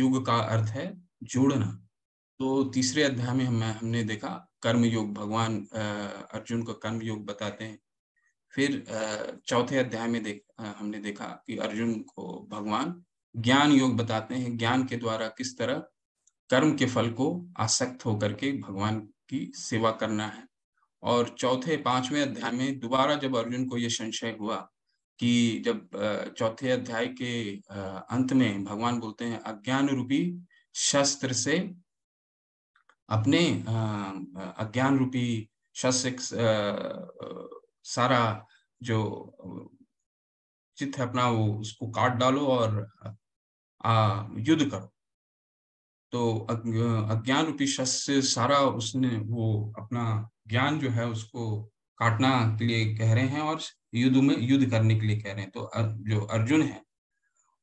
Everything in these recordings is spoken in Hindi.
युग का अर्थ है जोड़ना तो तीसरे अध्याय में हम हमने देखा कर्म योग भगवान अर्जुन को कर्म योग बताते हैं फिर चौथे अध्याय में देख हमने देखा कि अर्जुन को भगवान ज्ञान योग बताते हैं ज्ञान के द्वारा किस तरह कर्म के फल को आसक्त होकर के भगवान की सेवा करना है और चौथे पांचवें अध्याय में दोबारा जब अर्जुन को यह संशय हुआ कि जब चौथे अध्याय के अंत में भगवान बोलते हैं अज्ञान रूपी शस्त्र से अपने अज्ञान रूपी शस्त्र सारा जो चित्त है अपना वो उसको काट डालो और आ, युद्ध करो तो अज्ञान रूपी शस्त्र से सारा उसने वो अपना ज्ञान जो है उसको काटना के लिए कह रहे हैं और युद्ध में युद्ध करने के लिए कह रहे हैं तो अर, जो अर्जुन है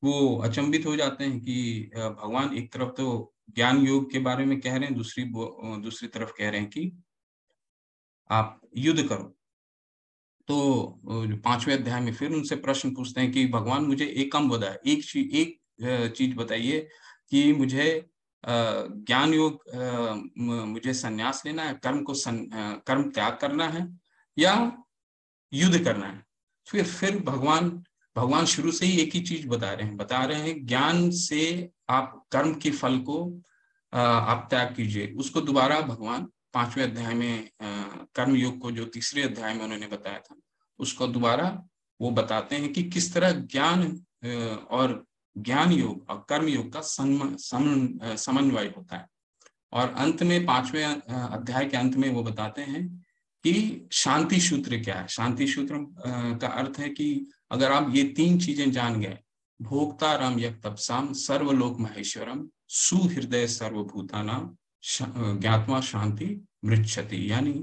वो अचंभित हो जाते हैं कि भगवान एक तरफ तो ज्ञान योग के बारे में कह रहे हैं दूसरी दूसरी तरफ कह रहे हैं कि आप युद्ध करो तो पांचवें अध्याय में फिर उनसे प्रश्न पूछते हैं कि भगवान मुझे एक कम बताए एक चीज एक चीज बताइए कि मुझे ज्ञान योग मुझे संन्यास लेना है कर्म को सन, कर्म त्याग करना है या युद्ध करना है तो फिर फिर भगवान भगवान शुरू से ही एक ही चीज बता रहे हैं बता रहे हैं ज्ञान से आप कर्म के फल को आप त्याग कीजिए उसको दोबारा भगवान पांचवें अध्याय में कर्म योग को जो तीसरे अध्याय में उन्होंने बताया था उसको दोबारा वो बताते हैं कि किस तरह ज्ञान और ज्ञान योग और कर्म योग का सम, सम, समन्वय होता है और अंत में पांचवें अध्याय के अंत में वो बताते हैं कि शांति सूत्र क्या है शांति सूत्र का अर्थ है कि अगर आप ये तीन चीजें जान गए भोक्ता राम यक तपसाम सर्वलोक महेश्वरम सुहृदय सर्वभूता नाम ज्ञात्मा शांति मृक्षति यानी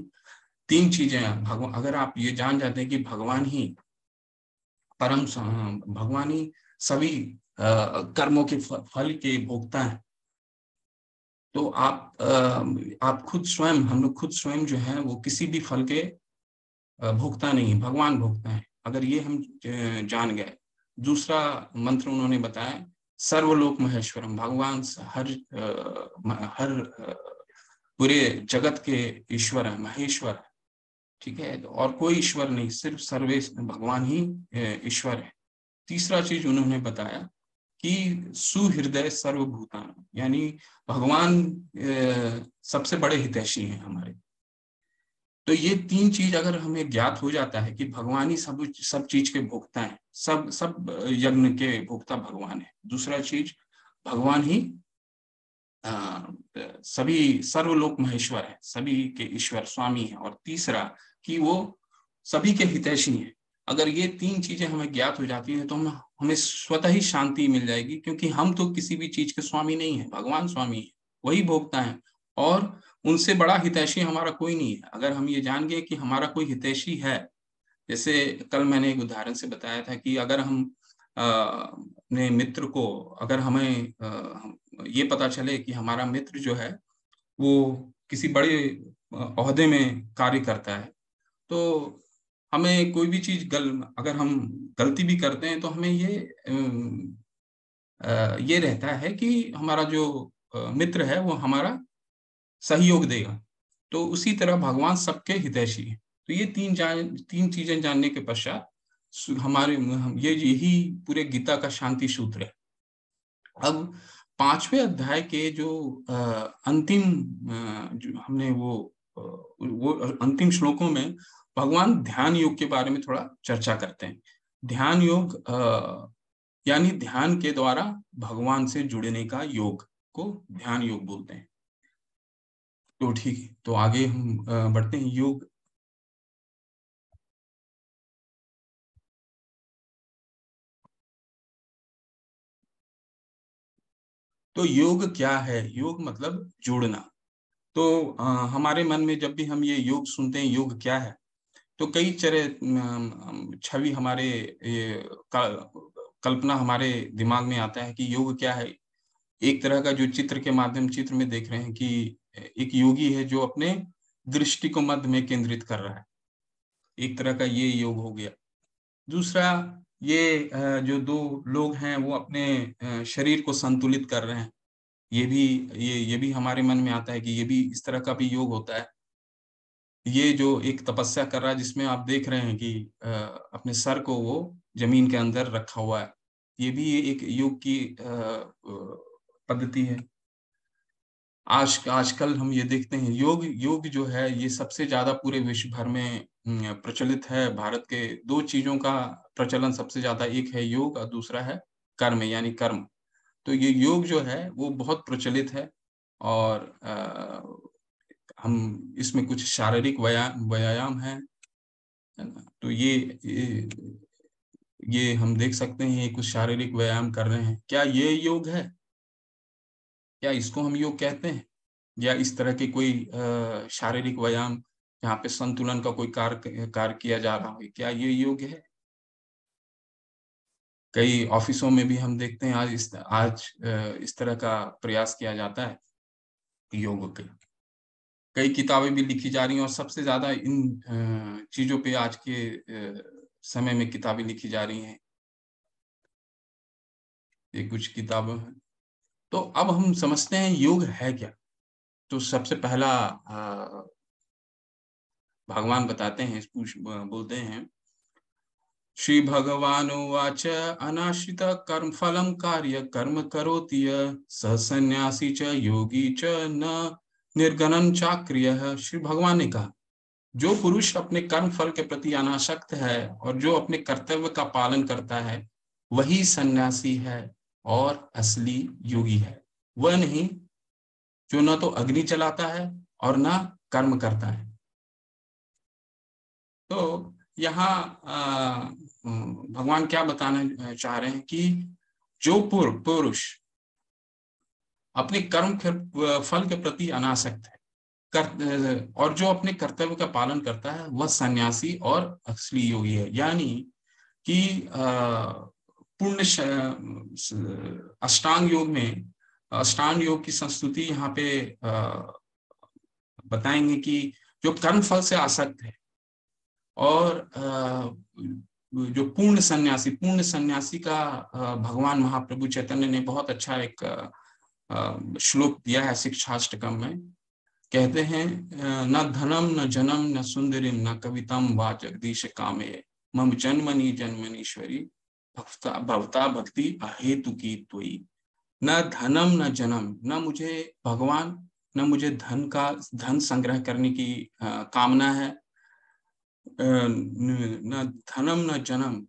तीन चीजें भगवान अगर आप ये जान जाते हैं कि भगवान ही परम भगवान ही सभी कर्मों के फल के भोक्ता है तो आप आप खुद स्वयं हम लोग खुद स्वयं जो है वो किसी भी फल के भोगता नहीं भगवान भोगता है अगर ये हम जान गए दूसरा मंत्र उन्होंने बताया सर्वलोक महेश्वरम भगवान हर हर पूरे जगत के ईश्वर है महेश्वर है ठीक है तो और कोई ईश्वर नहीं सिर्फ सर्वे भगवान ही ईश्वर है तीसरा चीज उन्होंने बताया कि सुहृदय सर्वभूतान यानी भगवान सबसे बड़े हितैषी हैं हमारे तो ये तीन चीज अगर हमें ज्ञात हो जाता है कि भगवान ही सब सब चीज के भोक्ता हैं सब सब यज्ञ के भोक्ता भगवान है दूसरा चीज भगवान ही आ, सभी सर्वलोक महेश्वर है सभी के ईश्वर स्वामी है और तीसरा कि वो सभी के हितैषी है अगर ये तीन चीजें हमें ज्ञात हो जाती हैं तो हम हमें स्वतः ही शांति मिल जाएगी क्योंकि हम तो किसी भी चीज के स्वामी नहीं है भगवान स्वामी है वही भोगता है और उनसे बड़ा हितैषी हमारा कोई नहीं है अगर हम ये जान गए कि हमारा कोई हितैषी है जैसे कल मैंने एक उदाहरण से बताया था कि अगर हम अपने मित्र को अगर हमें आ, ये पता चले कि हमारा मित्र जो है वो किसी बड़े अहदे में कार्य करता है तो हमें कोई भी चीज गल अगर हम गलती भी करते हैं तो हमें ये ये रहता है कि हमारा जो मित्र है वो हमारा सहयोग देगा तो उसी तरह भगवान सबके हितैषी है तो ये तीन जान तीन चीजें जानने के पश्चात हमारे हम, ये यही पूरे गीता का शांति सूत्र है अब पांचवें अध्याय के जो अंतिम जो हमने वो वो अंतिम श्लोकों में भगवान ध्यान योग के बारे में थोड़ा चर्चा करते हैं ध्यान योग यानी ध्यान के द्वारा भगवान से जुड़ने का योग को ध्यान योग बोलते हैं तो ठीक है तो आगे हम बढ़ते हैं योग तो योग क्या है योग मतलब जोड़ना तो आ, हमारे मन में जब भी हम ये योग सुनते हैं योग क्या है तो कई चरे छवि हमारे कल्पना हमारे दिमाग में आता है कि योग क्या है एक तरह का जो चित्र के माध्यम चित्र में देख रहे हैं कि एक योगी है जो अपने दृष्टि को मध्य में केंद्रित कर रहा है एक तरह का ये योग हो गया दूसरा ये जो दो लोग हैं वो अपने शरीर को संतुलित कर रहे हैं ये भी ये ये भी हमारे मन में आता है कि ये भी इस तरह का भी योग होता है ये जो एक तपस्या कर रहा है जिसमें आप देख रहे हैं कि अपने सर को वो जमीन के अंदर रखा हुआ है ये भी एक योग की पद्धति है आज आजकल हम ये देखते हैं योग योग जो है ये सबसे ज्यादा पूरे विश्व भर में प्रचलित है भारत के दो चीजों का प्रचलन सबसे ज्यादा एक है योग और दूसरा है कर्म यानी कर्म तो ये योग जो है वो बहुत प्रचलित है और हम इसमें कुछ शारीरिक व्यायाम है है तो ये, ये ये हम देख सकते हैं ये कुछ शारीरिक व्यायाम कर रहे हैं क्या ये योग है क्या इसको हम योग कहते हैं या इस तरह के कोई शारीरिक व्यायाम यहाँ पे संतुलन का कोई कार्य कार्य किया जा रहा है क्या ये योग है कई ऑफिसों में भी हम देखते हैं आज इस आज इस तरह का प्रयास किया जाता है योग के कई किताबें भी लिखी जा रही हैं और सबसे ज़्यादा इन चीज़ों पे आज के समय में किताबें लिखी जा रही हैं ये कुछ किताबें हैं तो अब हम समझते हैं योग है क्या तो सबसे पहला भगवान बताते हैं पूछ बोलते हैं श्री भगवान उवाच अनाश्रित कर्म फलम कार्य कर्म करोती सन्यासी च योगी च न निर्गणन क्रिय है श्री भगवान ने कहा जो पुरुष अपने कर्म फल के प्रति अनाशक्त है और जो अपने कर्तव्य का पालन करता है वही सन्यासी है और असली योगी है वह नहीं जो ना तो अग्नि चलाता है और ना कर्म करता है तो यहाँ भगवान क्या बताना चाह रहे हैं कि जो पुरुष अपने कर्म फल के प्रति अनासक्त है कर, और जो अपने कर्तव्य का पालन करता है वह सन्यासी और असली योगी है यानी कि पूर्ण अष्टांग योग में अष्टांग योग की संस्तुति यहाँ पे बताएंगे कि जो कर्म फल से आसक्त है और जो पूर्ण सन्यासी पूर्ण सन्यासी का भगवान महाप्रभु चैतन्य ने बहुत अच्छा एक श्लोक दिया है शिक्षाष्टकम में कहते हैं न धनम न जनम न सुंदरिम न कवितम वा जगदीश कामे मम जन्मनी जन्मनीश्वरी भवता भक्ति अहेतु की तुई न धनम न जन्म न मुझे भगवान न मुझे धन का धन संग्रह करने की आ, कामना है न धनम न जन्म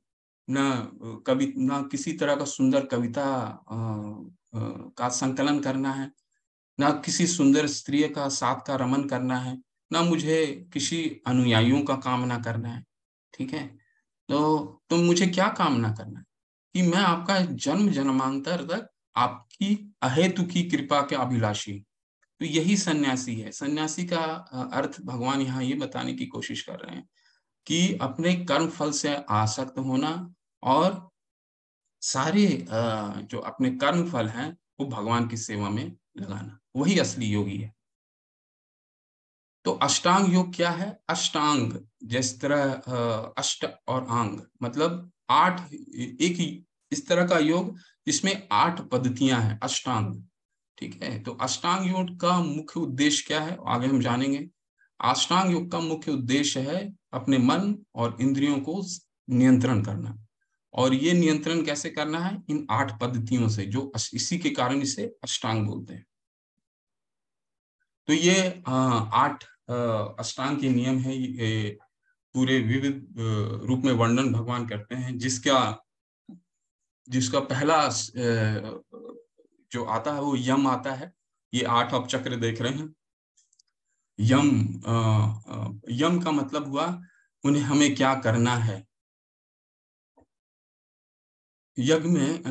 न कवि न किसी तरह का सुंदर कविता का संकलन करना है ना किसी सुंदर स्त्री का साथ का रमन करना है ना मुझे किसी अनुयायियों का कामना करना है ठीक है तो तुम तो मुझे क्या कामना करना है कि मैं आपका जन्म जन्मांतर तक आपकी अहेतु की कृपा के अभिलाषी तो यही सन्यासी है सन्यासी का अर्थ भगवान यहाँ ये बताने की कोशिश कर रहे हैं कि अपने कर्म फल से आसक्त होना और सारे जो अपने कर्म फल हैं वो भगवान की सेवा में लगाना वही असली योगी है तो अष्टांग योग क्या है अष्टांग जिस तरह अष्ट और आंग मतलब आठ एक इस तरह का योग इसमें आठ पद्धतियां हैं अष्टांग ठीक है तो अष्टांग योग का मुख्य उद्देश्य क्या है आगे हम जानेंगे अष्टांग योग का मुख्य उद्देश्य है अपने मन और इंद्रियों को नियंत्रण करना और ये नियंत्रण कैसे करना है इन आठ पद्धतियों से जो इसी के कारण इसे अष्टांग बोलते हैं तो ये आठ अष्टांग के नियम है ये पूरे विविध रूप में वर्णन भगवान करते हैं जिसका जिसका पहला जो आता है वो यम आता है ये आठ आप चक्र देख रहे हैं यम यम का मतलब हुआ उन्हें हमें क्या करना है यज्ञ में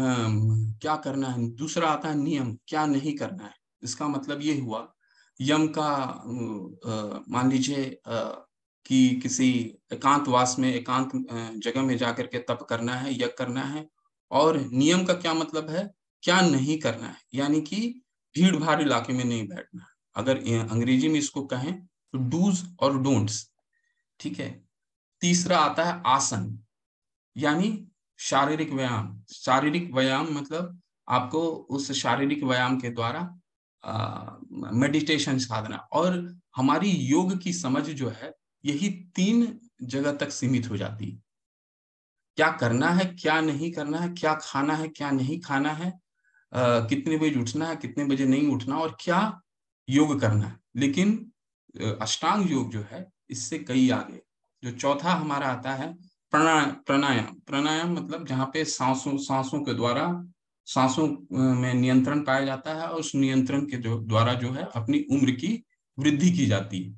क्या करना है दूसरा आता है नियम क्या नहीं करना है इसका मतलब ये हुआ यम का मान लीजिए कि किसी एकांतवास में एकांत जगह में जाकर के तप करना है यज्ञ करना है और नियम का क्या मतलब है क्या नहीं करना है यानी कि भीड़ भाड़ इलाके में नहीं बैठना है अगर अंग्रेजी में इसको कहें तो डूज और डोंट्स ठीक है तीसरा आता है आसन यानी शारीरिक व्यायाम शारीरिक व्यायाम मतलब आपको उस शारीरिक व्यायाम के द्वारा मेडिटेशन साधना और हमारी योग की समझ जो है यही तीन जगह तक सीमित हो जाती है क्या करना है क्या नहीं करना है क्या खाना है क्या नहीं खाना है आ, कितने बजे उठना है कितने बजे नहीं उठना और क्या योग करना है लेकिन अष्टांग योग जो है इससे कई आगे जो चौथा हमारा आता है प्राणायाम प्राणायाम प्राणायाम मतलब जहाँ पे सांसों सांसों के द्वारा सांसों में नियंत्रण पाया जाता है और उस नियंत्रण के द्वारा जो है अपनी उम्र की वृद्धि की जाती है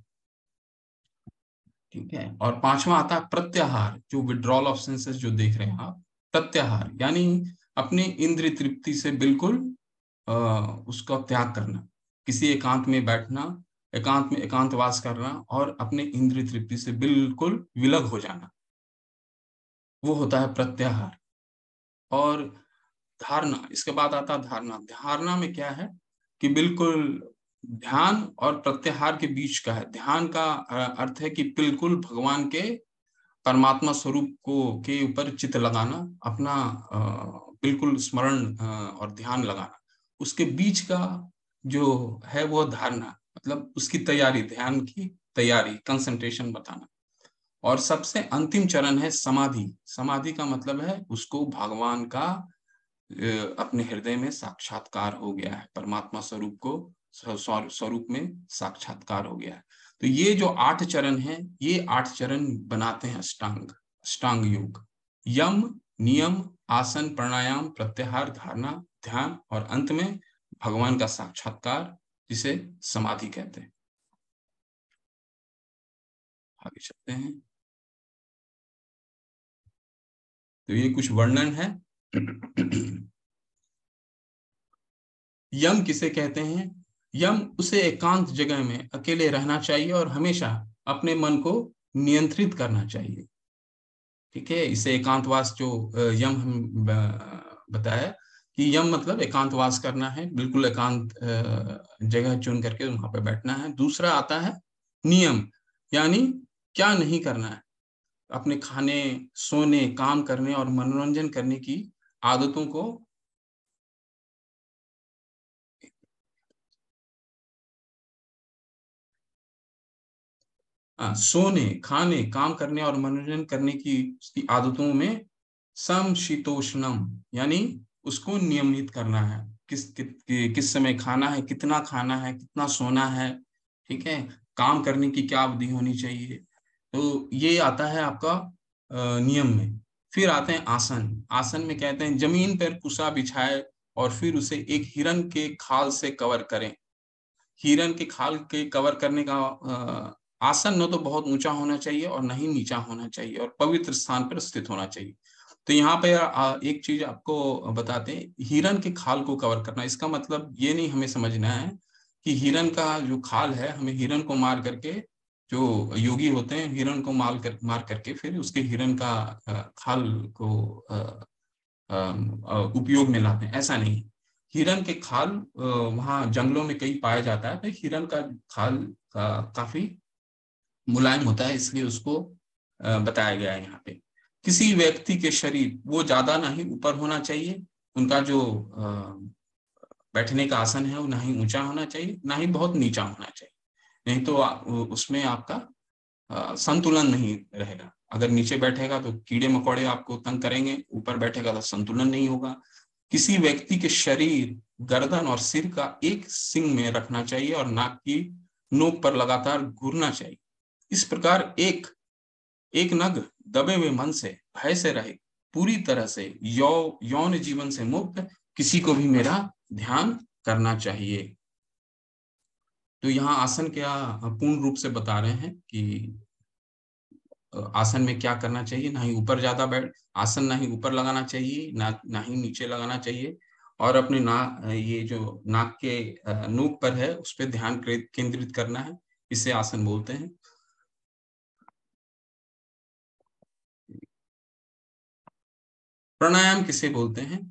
ठीक है और पांचवा आता है प्रत्याहार जो विड्रॉल ऑफ सेंसेस जो देख रहे हैं आप प्रत्याहार यानी अपने इंद्र तृप्ति से बिल्कुल आ, उसका त्याग करना किसी एकांत में बैठना एकांत में एकांतवास करना और अपने इंद्र तृप्ति से बिल्कुल विलग हो जाना वो होता है प्रत्याहार और धारणा इसके बाद आता है धारणा धारणा में क्या है कि बिल्कुल ध्यान और प्रत्याहार के बीच का है ध्यान का अर्थ है कि बिल्कुल भगवान के परमात्मा स्वरूप को के ऊपर चित लगाना अपना बिल्कुल स्मरण और ध्यान लगाना उसके बीच का जो है वो धारणा मतलब उसकी तैयारी ध्यान की तैयारी कंसंट्रेशन बताना और सबसे अंतिम चरण है समाधि समाधि का मतलब है उसको भगवान का अपने हृदय में साक्षात्कार हो गया है परमात्मा स्वरूप को स्वरूप में साक्षात्कार हो गया है तो ये जो आठ चरण है ये आठ चरण बनाते हैं अष्टांग अष्टांग योग यम नियम आसन प्राणायाम प्रत्याहार धारणा ध्यान और अंत में भगवान का साक्षात्कार जिसे समाधि कहते हैं आगे चलते हैं तो ये कुछ वर्णन है यम किसे कहते हैं यम उसे एकांत जगह में अकेले रहना चाहिए और हमेशा अपने मन को नियंत्रित करना चाहिए ठीक है इसे एकांतवास जो यम हम बताया कि यम मतलब एकांतवास करना है बिल्कुल एकांत जगह चुन करके वहां पर बैठना है दूसरा आता है नियम यानी क्या नहीं करना है अपने खाने सोने काम करने और मनोरंजन करने की आदतों को आ, सोने खाने काम करने और मनोरंजन करने की उसकी आदतों में समशीतोष्णम यानी उसको नियमित करना है किस कि, कि, किस समय खाना है कितना खाना है कितना सोना है ठीक है काम करने की क्या अवधि होनी चाहिए तो ये आता है आपका नियम में फिर आते हैं आसन आसन में कहते हैं जमीन पर कुशा बिछाए और फिर उसे एक हिरण के खाल से कवर करें हिरण के खाल के कवर करने का आसन न तो बहुत ऊंचा होना चाहिए और न ही नीचा होना चाहिए और पवित्र स्थान पर स्थित होना चाहिए तो यहाँ पे एक चीज आपको बताते हैं हिरन के खाल को कवर करना इसका मतलब ये नहीं हमें समझना है कि हिरण का जो खाल है हमें हिरण को मार करके जो योगी होते हैं हिरण को मार कर मार करके फिर उसके हिरण का खाल को उपयोग में लाते हैं ऐसा नहीं हिरण के खाल वहाँ जंगलों में कई पाया जाता है तो हिरण का खाल का काफी मुलायम होता है इसलिए उसको बताया गया है यहाँ पे किसी व्यक्ति के शरीर वो ज्यादा ना ही ऊपर होना चाहिए उनका जो बैठने का आसन है वो ना ही ऊंचा होना चाहिए ना ही बहुत नीचा होना चाहिए नहीं तो उसमें आपका संतुलन नहीं रहेगा अगर नीचे बैठेगा तो कीड़े मकोड़े आपको तंग करेंगे ऊपर बैठेगा तो संतुलन नहीं होगा किसी व्यक्ति के शरीर गर्दन और सिर का एक सिंग में रखना चाहिए और नाक की नोक पर लगातार घूरना चाहिए इस प्रकार एक एक नग दबे हुए मन से भय से रहे पूरी तरह से यौ यौन जीवन से मुक्त किसी को भी मेरा ध्यान करना चाहिए तो यहाँ आसन क्या हाँ, पूर्ण रूप से बता रहे हैं कि आसन में क्या करना चाहिए ना ही ऊपर ज्यादा बैठ आसन ना ही ऊपर लगाना चाहिए ना ना ही नीचे लगाना चाहिए और अपने ना ये जो नाक के नोक पर है उस पर ध्यान केंद्रित करना है इसे आसन बोलते हैं प्राणायाम किसे बोलते हैं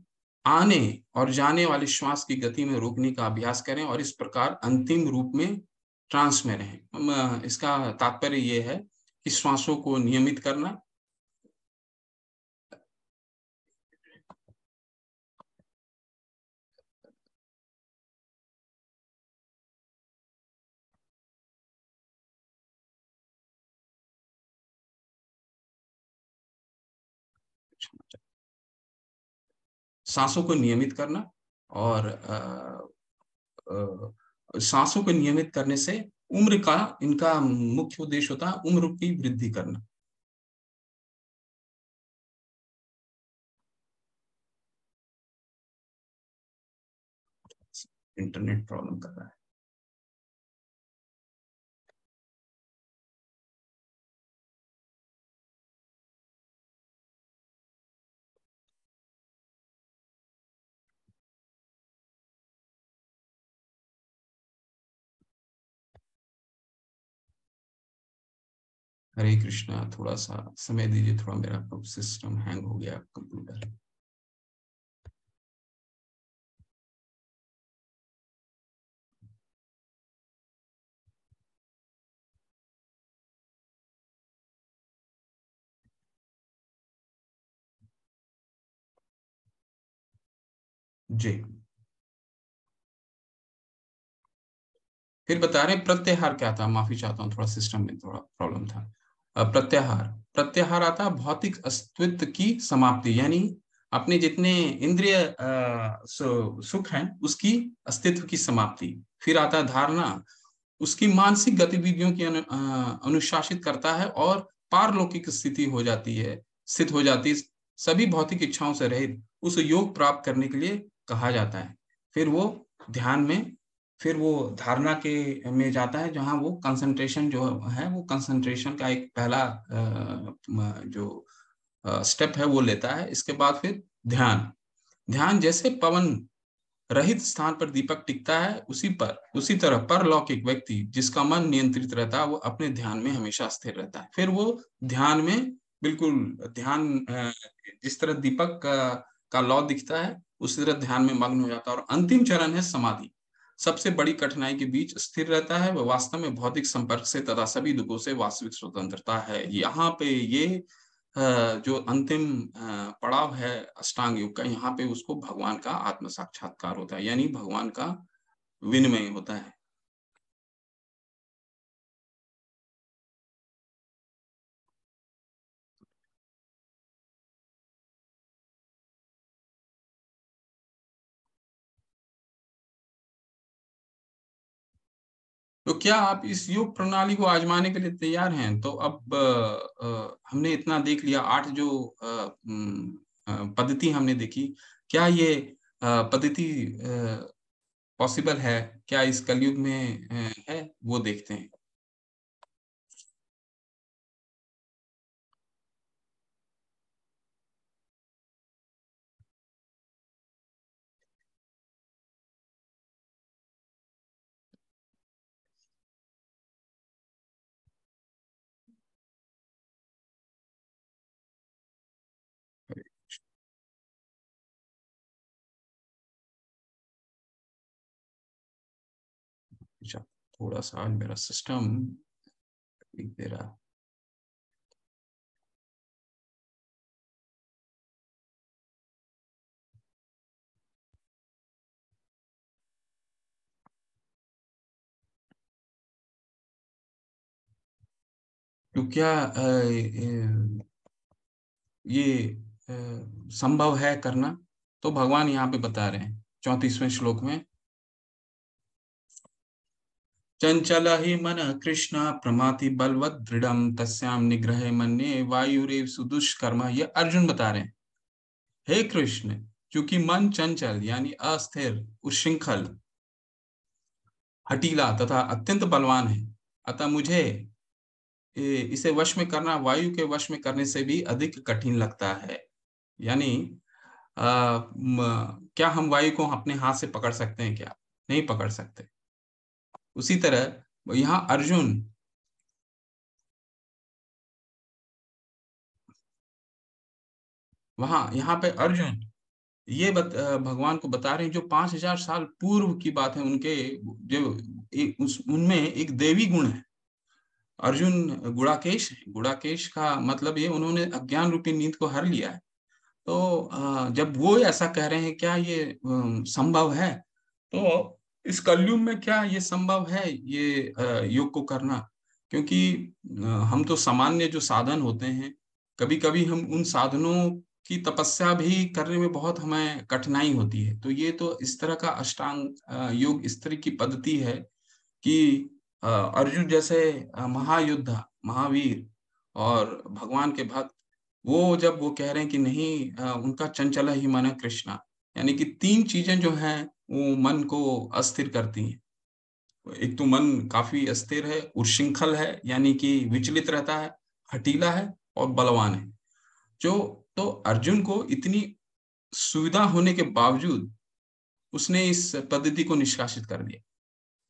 आने और जाने वाले श्वास की गति में रोकने का अभ्यास करें और इस प्रकार अंतिम रूप में ट्रांस में रहें इसका तात्पर्य यह है कि श्वासों को नियमित करना सांसों को नियमित करना और सांसों को नियमित करने से उम्र का इनका मुख्य उद्देश्य होता है उम्र की वृद्धि करना इंटरनेट प्रॉब्लम कर रहा है हरे कृष्णा थोड़ा सा समय दीजिए थोड़ा मेरा सिस्टम हैंग हो गया कंप्यूटर जी फिर बता रहे प्रत्याहार क्या था माफी चाहता हूँ थोड़ा सिस्टम में थोड़ा प्रॉब्लम था प्रत्याहार प्रत्याहार आता भौतिक अस्तित्व की समाप्ति यानी अपने जितने इंद्रिय सुख हैं उसकी अस्तित्व की समाप्ति फिर आता धारणा उसकी मानसिक गतिविधियों की अनु, अनुशासित करता है और पारलौकिक स्थिति हो जाती है स्थित हो जाती है सभी भौतिक इच्छाओं से रहित उस योग प्राप्त करने के लिए कहा जाता है फिर वो ध्यान में फिर वो धारणा के में जाता है जहाँ वो कंसंट्रेशन जो है वो कंसंट्रेशन का एक पहला जो स्टेप है वो लेता है इसके बाद फिर ध्यान ध्यान जैसे पवन रहित स्थान पर दीपक टिकता है उसी पर उसी तरह परलौकिक व्यक्ति जिसका मन नियंत्रित रहता है वो अपने ध्यान में हमेशा स्थिर रहता है फिर वो ध्यान में बिल्कुल ध्यान जिस तरह दीपक का, का लॉ दिखता है उसी तरह ध्यान में मग्न हो जाता है और अंतिम चरण है समाधि सबसे बड़ी कठिनाई के बीच स्थिर रहता है वह वास्तव में भौतिक संपर्क से तथा सभी दुखों से वास्तविक स्वतंत्रता है यहाँ पे ये जो अंतिम पड़ाव है अष्टांग युग का यहाँ पे उसको भगवान का आत्म साक्षात्कार होता है यानी भगवान का विनिमय होता है क्या आप इस योग प्रणाली को आजमाने के लिए तैयार हैं तो अब आ, आ, हमने इतना देख लिया आठ जो पद्धति हमने देखी क्या ये पद्धति पॉसिबल है क्या इस कलयुग में है वो देखते हैं अच्छा थोड़ा सा आज मेरा सिस्टम ठीक दे रहा तो क्या ये संभव है करना तो भगवान यहाँ पे बता रहे हैं चौंतीसवें श्लोक में चंचल ही मन कृष्ण प्रमाति बलवत दृढ़म तस्याम निग्रह मन्ये रेव सुदुष्कर्म ये अर्जुन बता रहे हैं हे कृष्ण क्योंकि मन चंचल यानी अस्थिर उशृंखल हटीला तथा अत्यंत बलवान है अतः मुझे इसे वश में करना वायु के वश में करने से भी अधिक कठिन लगता है यानी क्या हम वायु को अपने हाथ से पकड़ सकते हैं क्या नहीं पकड़ सकते उसी तरह यहाँ अर्जुन वहां यहां पे अर्जुन ये बत, भगवान को बता रहे हैं जो पांच हजार साल पूर्व की बात है उनके जो उस उनमें एक देवी गुण है अर्जुन गुड़ाकेश है गुड़ाकेश का मतलब ये उन्होंने अज्ञान रूपी नींद को हर लिया है तो जब वो ऐसा कह रहे हैं क्या ये संभव है तो इस कलयुग में क्या ये संभव है ये योग को करना क्योंकि हम तो सामान्य जो साधन होते हैं कभी कभी हम उन साधनों की तपस्या भी करने में बहुत हमें कठिनाई होती है तो ये तो इस तरह का अष्टांग योग इस तरह की पद्धति है कि अर्जुन जैसे महायुद्धा महावीर और भगवान के भक्त वो जब वो कह रहे हैं कि नहीं उनका चंचला ही मन कृष्णा यानी कि तीन चीजें जो हैं वो मन को अस्थिर करती हैं एक तो मन काफी अस्थिर है उश्रृंखल है यानी कि विचलित रहता है हटीला है और बलवान है जो तो अर्जुन को इतनी सुविधा होने के बावजूद उसने इस पद्धति को निष्कासित कर दिया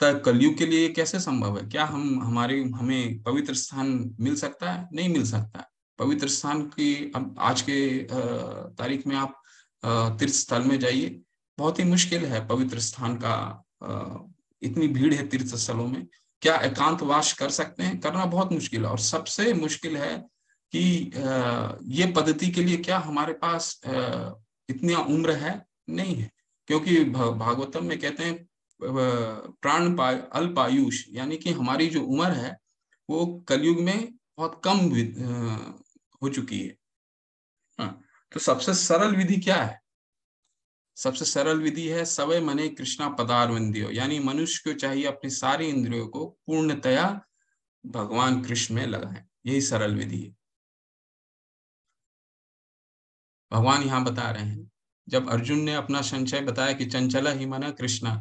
तब कलयुग के लिए कैसे संभव है क्या हम हमारे हमें पवित्र स्थान मिल सकता है नहीं मिल सकता है पवित्र स्थान की अब आज के तारीख में आप तीर्थ स्थल में जाइए बहुत ही मुश्किल है पवित्र स्थान का इतनी भीड़ है तीर्थ स्थलों में क्या एकांतवास कर सकते हैं करना बहुत मुश्किल है और सबसे मुश्किल है कि ये पद्धति के लिए क्या हमारे पास इतनी उम्र है नहीं है क्योंकि भागवतम में कहते हैं प्राण अल्पायुष यानी कि हमारी जो उम्र है वो कलयुग में बहुत कम हो चुकी है हाँ, तो सबसे सरल विधि क्या है सबसे सरल विधि है सवय मने कृष्णा पदार विंदियो यानी मनुष्य को चाहिए अपनी सारी इंद्रियों को पूर्णतया भगवान कृष्ण में लगाए यही सरल विधि है भगवान यहाँ बता रहे हैं जब अर्जुन ने अपना संचय बताया कि चंचला ही मना कृष्णा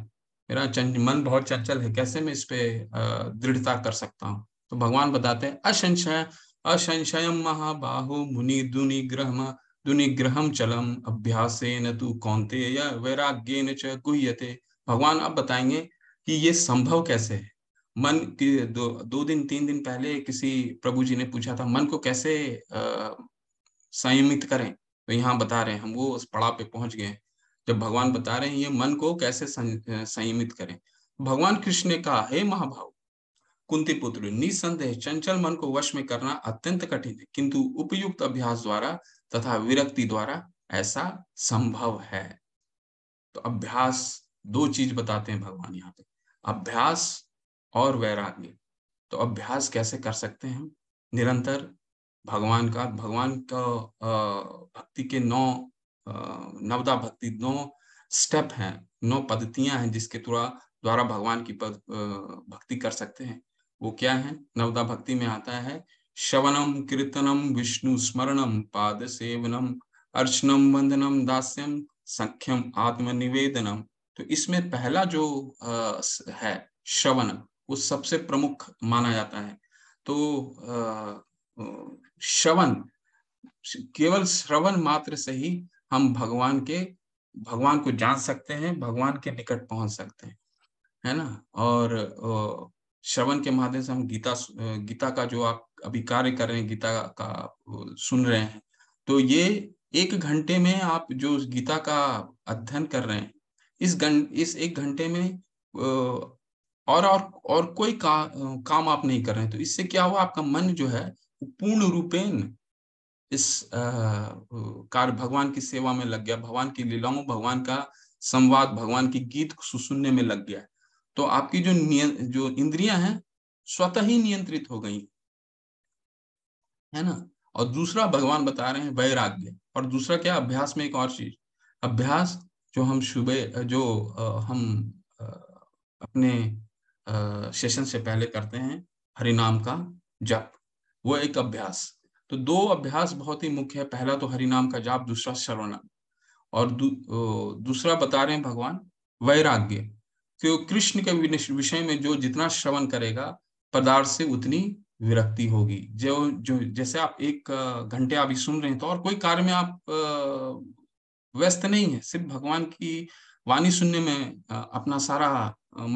मेरा मन बहुत चंचल है कैसे मैं इस पे दृढ़ता कर सकता हूँ तो भगवान बताते हैं असंशय असंशयम महाबाहु मुनि दुनि ग्रह दुनिग्रह चलम अभ्यास न तु कौनते या वैराग्यन च गुह्यते भगवान आप बताएंगे कि ये संभव कैसे है मन के दो, दो दिन तीन दिन पहले किसी प्रभु जी ने पूछा था मन को कैसे संयमित करें तो यहाँ बता रहे हैं हम वो उस पड़ाव पे पहुंच गए जब भगवान बता रहे हैं ये मन को कैसे संयमित करें भगवान कृष्ण ने कहा हे महाभाव कुंती पुत्र निसंदेह चंचल मन को वश में करना अत्यंत कठिन है किंतु उपयुक्त अभ्यास द्वारा तथा विरक्ति द्वारा ऐसा संभव है तो अभ्यास दो चीज बताते हैं भगवान यहाँ पे अभ्यास और वैराग्य तो अभ्यास कैसे कर सकते हैं निरंतर भगवान का भगवान का भक्ति के नौ नवदा भक्ति नौ स्टेप हैं नौ पद्धतियां हैं जिसके द्वारा द्वारा भगवान की भक्ति कर सकते हैं वो क्या है नवदा भक्ति में आता है श्रवणम कीर्तनम विष्णु स्मरणम पाद सेवनम अर्चनम वंदनम दास्यम संख्यम आत्मनिवेदनम तो इसमें पहला जो आ, है श्रवण वो सबसे प्रमुख माना जाता है तो श्रवण केवल श्रवण मात्र से ही हम भगवान के भगवान को जान सकते हैं भगवान के निकट पहुंच सकते हैं है ना और श्रवण के माध्यम से हम गीता गीता का जो आप अभी कार्य कर रहे हैं गीता का सुन रहे हैं तो ये एक घंटे में आप जो गीता का अध्ययन कर रहे हैं इस गं, इस एक घंटे में और और और कोई का, काम आप नहीं कर रहे हैं तो इससे क्या हुआ आपका मन जो है पूर्ण रूपेण इस कार्य भगवान की सेवा में लग गया भगवान की लीलाओं भगवान का संवाद भगवान की गीत सुनने में लग गया तो आपकी जो जो इंद्रियां हैं स्वतः ही नियंत्रित हो गई है ना और दूसरा भगवान बता रहे हैं वैराग्य और दूसरा क्या अभ्यास में एक और चीज अभ्यास जो हम सुबह जो हम अपने सेशन से पहले करते हैं हरिनाम का जप वो एक अभ्यास तो दो अभ्यास बहुत ही मुख्य है पहला तो हरिनाम का जाप दूसरा श्रवणम और दू, दूसरा बता रहे हैं भगवान वैराग्य क्यों कृष्ण के विषय में जो जितना श्रवण करेगा पदार्थ से उतनी विरक्ति होगी जो जो जैसे आप एक घंटे अभी सुन रहे हैं तो और कोई कार्य में आप व्यस्त नहीं है सिर्फ भगवान की वाणी सुनने में अपना सारा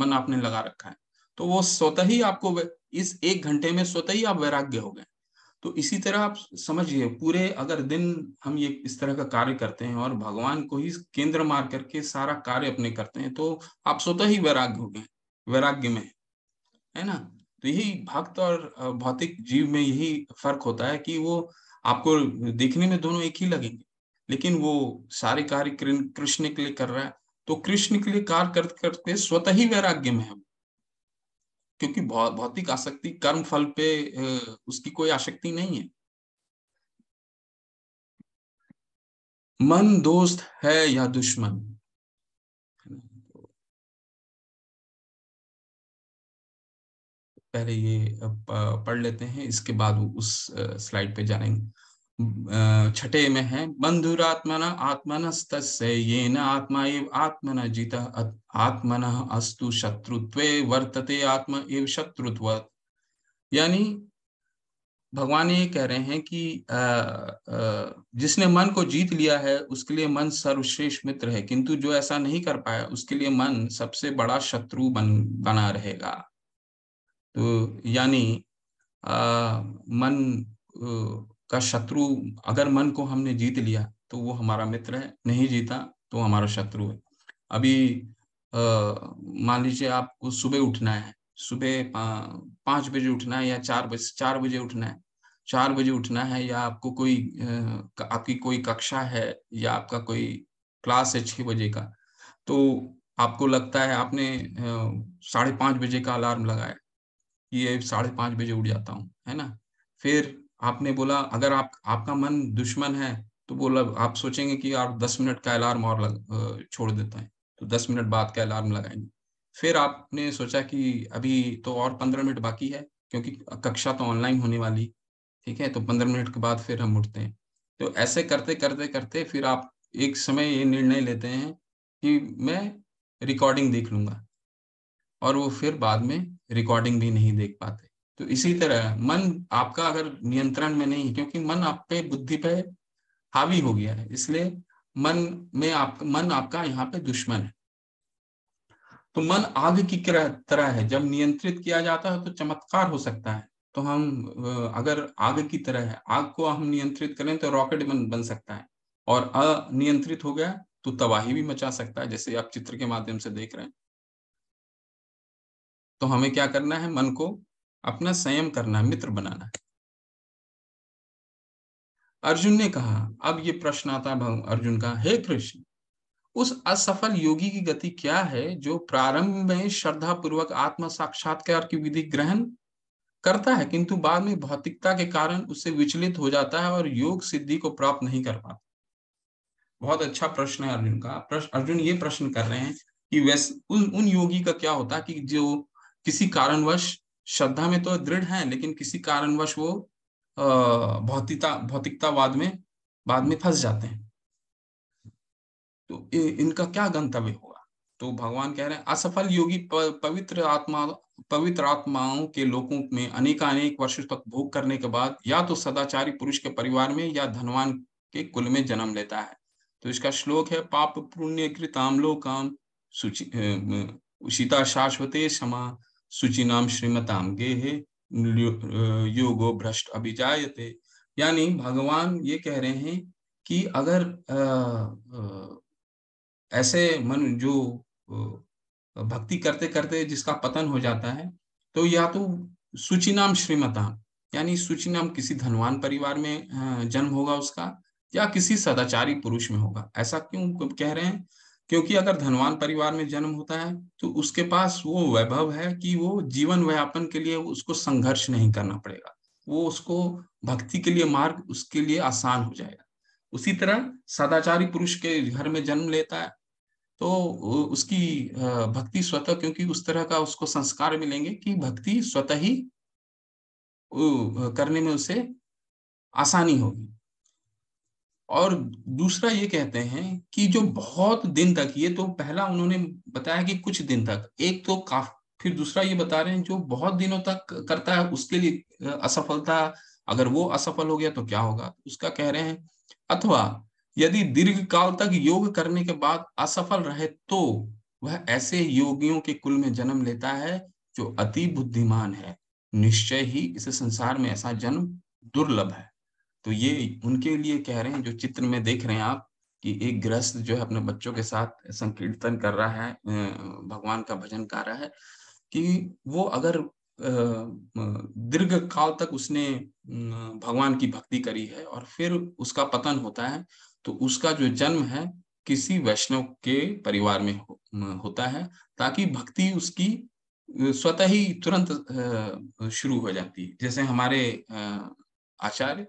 मन आपने लगा रखा है तो वो स्वतः ही आपको इस एक घंटे में स्वतः ही आप वैराग्य हो गए तो इसी तरह आप समझिए पूरे अगर दिन हम ये इस तरह का कार्य करते हैं और भगवान को ही केंद्र मार करके सारा कार्य अपने करते हैं तो आप स्वतः ही वैराग्य हो गए वैराग्य में है ना तो यही भक्त और भौतिक जीव में यही फर्क होता है कि वो आपको देखने में दोनों एक ही लगेंगे लेकिन वो सारे कार्य कृष्ण के लिए कर रहा है तो कृष्ण के लिए कार्य करते करते स्वतः ही वैराग्य में है क्योंकि भौतिक आसक्ति कर्म फल पे उसकी कोई आसक्ति नहीं है मन दोस्त है या दुश्मन पहले ये पढ़ लेते हैं इसके बाद उस स्लाइड पे जाएंगे छठे में है बंधुरात्मना आत्मन ये न आत्मा एव आत्मन जिता आत्मन अस्तु शत्रुत्व वर्तते आत्म एव शत्रुत्व यानी भगवान ये कह रहे हैं कि आ, आ, जिसने मन को जीत लिया है उसके लिए मन सर्वश्रेष्ठ मित्र है किंतु जो ऐसा नहीं कर पाया उसके लिए मन सबसे बड़ा शत्रु बन बना रहेगा तो यानी मन का शत्रु अगर मन को हमने जीत लिया तो वो हमारा मित्र है नहीं जीता तो हमारा शत्रु है अभी मान लीजिए आपको सुबह उठना है सुबह पांच बजे उठना है या चार बजे चार बजे उठना है चार बजे उठना है या आपको कोई आपकी कोई कक्षा है या आपका कोई क्लास है छह बजे का तो आपको लगता है आपने साढ़े पांच बजे का अलार्म लगाया ये साढ़े पांच बजे उठ जाता हूँ है ना फिर आपने बोला अगर आप आपका मन दुश्मन है तो बोला आप सोचेंगे कि आप दस मिनट का अलार्म और लग, छोड़ देता है तो दस मिनट बाद का अलार्म लगाएंगे फिर आपने सोचा कि अभी तो और पंद्रह मिनट बाकी है क्योंकि कक्षा तो ऑनलाइन होने वाली ठीक है तो पंद्रह मिनट के बाद फिर हम उठते हैं तो ऐसे करते करते करते फिर आप एक समय ये निर्णय लेते हैं कि मैं रिकॉर्डिंग देख लूंगा और वो फिर बाद में रिकॉर्डिंग भी नहीं देख पाते तो इसी तरह मन आपका अगर नियंत्रण में नहीं क्योंकि मन आप पे बुद्धि पे हावी हो गया है इसलिए मन में आप मन आपका यहाँ पे दुश्मन है तो मन आग की तरह है जब नियंत्रित किया जाता है तो चमत्कार हो सकता है तो हम अगर आग की तरह है आग को हम नियंत्रित करें तो रॉकेट बन बन सकता है और अनियंत्रित हो गया तो तबाही भी मचा सकता है जैसे आप चित्र के माध्यम से देख रहे हैं तो हमें क्या करना है मन को अपना संयम करना मित्र बनाना है अर्जुन ने कहा अब ये प्रश्न आता अर्जुन का हे कृष्ण उस असफल योगी की गति क्या है जो प्रारंभ में श्रद्धा पूर्वक आत्म साक्षात्कार की विधि ग्रहण करता है किंतु बाद में भौतिकता के कारण उससे विचलित हो जाता है और योग सिद्धि को प्राप्त नहीं कर पाता बहुत अच्छा प्रश्न है अर्जुन का प्रश्न अर्जुन ये प्रश्न कर रहे हैं कि वैसे उन, उन योगी का क्या होता है कि जो किसी कारणवश श्रद्धा में तो दृढ़ है लेकिन किसी कारणवश वो भौतिकता भौतिकतावाद में बाद में फंस जाते हैं तो इनका क्या गंतव्य होगा तो भगवान कह रहे हैं असफल योगी प, पवित्र आत्मा पवित्र आत्माओं के लोगों में अनेक वर्षों तक भोग करने के बाद या तो सदाचारी पुरुष के परिवार में या धनवान के कुल में जन्म लेता है तो इसका श्लोक है पाप पुण्य कृताम लोकाम उषिता शाश्वते क्षमा शुचिनाम श्रीमताम गेहे योगो भ्रष्ट अभिजायते यानी भगवान ये कह रहे हैं कि अगर आ, आ, ऐसे मन जो भक्ति करते करते जिसका पतन हो जाता है तो या तो सूचीनाम श्रीमताम यानी सूचीनाम किसी धनवान परिवार में जन्म होगा उसका या किसी सदाचारी पुरुष में होगा ऐसा क्यों कह रहे हैं क्योंकि अगर धनवान परिवार में जन्म होता है तो उसके पास वो वैभव है कि वो जीवन व्यापन के लिए उसको संघर्ष नहीं करना पड़ेगा वो उसको भक्ति के लिए मार्ग उसके लिए आसान हो जाएगा उसी तरह सदाचारी पुरुष के घर में जन्म लेता है तो उसकी भक्ति स्वतः क्योंकि उस तरह का उसको संस्कार मिलेंगे कि भक्ति स्वतः ही करने में उसे आसानी होगी और दूसरा ये कहते हैं कि जो बहुत दिन तक ये तो पहला उन्होंने बताया कि कुछ दिन तक एक तो काफ फिर दूसरा ये बता रहे हैं जो बहुत दिनों तक करता है उसके लिए असफलता अगर वो असफल हो गया तो क्या होगा उसका कह रहे हैं अथवा यदि दीर्घ काल तक योग करने के बाद असफल रहे तो वह ऐसे योगियों के कुल में जन्म लेता है जो अति बुद्धिमान है निश्चय ही इस संसार में ऐसा जन्म दुर्लभ है तो ये उनके लिए कह रहे हैं जो चित्र में देख रहे हैं आप कि एक ग्रस्त जो है अपने बच्चों के साथ संकीर्तन कर रहा है भगवान का भजन कर रहा है कि वो अगर दीर्घ काल तक उसने भगवान की भक्ति करी है और फिर उसका पतन होता है तो उसका जो जन्म है किसी वैष्णव के परिवार में हो, होता है ताकि भक्ति उसकी स्वतः ही तुरंत शुरू हो जाती है जैसे हमारे आचार्य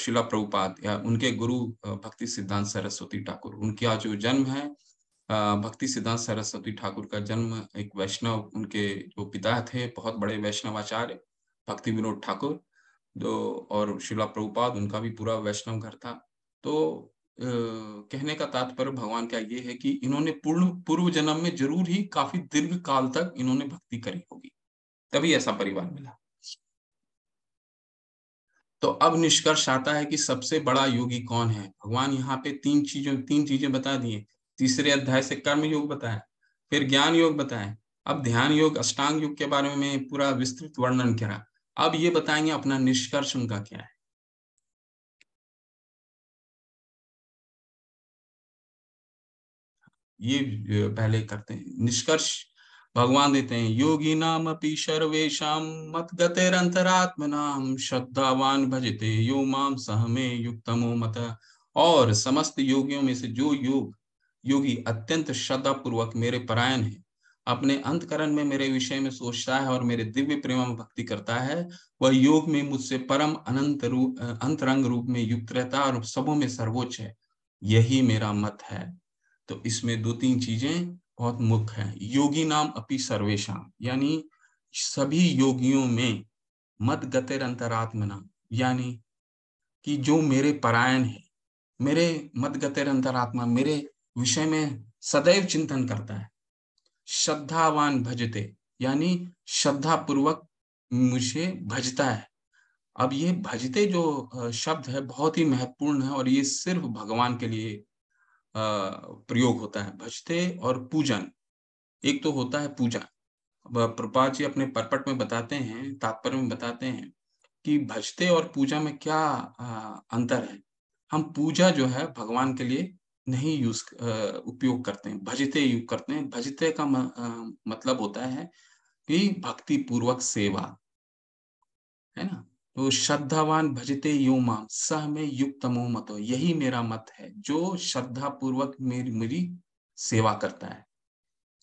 शिला प्रभुपाद या उनके गुरु भक्ति सिद्धांत सरस्वती ठाकुर उनका जो जन्म है भक्ति सिद्धांत सरस्वती ठाकुर का जन्म एक वैष्णव उनके जो पिता थे बहुत बड़े वैष्णवाचार्य भक्ति विनोद ठाकुर जो और शिला प्रभुपाद उनका भी पूरा वैष्णव घर था तो आ, कहने का तात्पर्य भगवान का ये है कि इन्होंने पूर्ण पूर्व जन्म में जरूर ही काफी दीर्घ काल तक इन्होंने भक्ति करी होगी तभी ऐसा परिवार मिला तो अब निष्कर्ष आता है कि सबसे बड़ा योगी कौन है भगवान यहाँ पे तीन चीजों तीन चीजें बता दिए तीसरे अध्याय से कर्म योग बताया फिर ज्ञान योग बताया अब ध्यान योग अष्टांग योग के बारे में पूरा विस्तृत वर्णन करा अब ये बताएंगे अपना निष्कर्ष उनका क्या है ये पहले करते हैं निष्कर्ष भगवान देते हैं योगी नाम अपनी सर्वेशम मत गतिर अंतरात्म नाम श्रद्धावान भजते यो माम सहमे युक्तमो मत और समस्त योगियों में से जो योग योगी अत्यंत श्रद्धा पूर्वक मेरे परायण है अपने अंतकरण में मेरे विषय में सोचता है और मेरे दिव्य प्रेम में भक्ति करता है वह योग में मुझसे परम अनंत रूप अंतरंग रूप में युक्त रहता और सबों में सर्वोच्च है यही मेरा मत है तो इसमें दो तीन चीजें बहुत मुख्य है योगी नाम अपि सर्वेशा यानी सभी योगियों में मत गतिर अंतरात्मना यानी कि जो मेरे परायण है मेरे मत गतिर अंतरात्मा मेरे विषय में सदैव चिंतन करता है श्रद्धावान भजते यानी श्रद्धा पूर्वक मुझे भजता है अब ये भजते जो शब्द है बहुत ही महत्वपूर्ण है और ये सिर्फ भगवान के लिए प्रयोग होता है भजते और पूजन एक तो होता है पूजा प्रपा जी अपने परपट में बताते हैं तात्पर्य में बताते हैं कि भजते और पूजा में क्या अंतर है हम पूजा जो है भगवान के लिए नहीं यूज उपयोग करते हैं भजते यूज करते हैं भजते का म, आ, मतलब होता है कि भक्ति पूर्वक सेवा है ना तो श्रद्धावान भजते यो माम सह में युक्तमो मतो यही मेरा मत है जो श्रद्धा पूर्वक मेरी मेरी सेवा करता है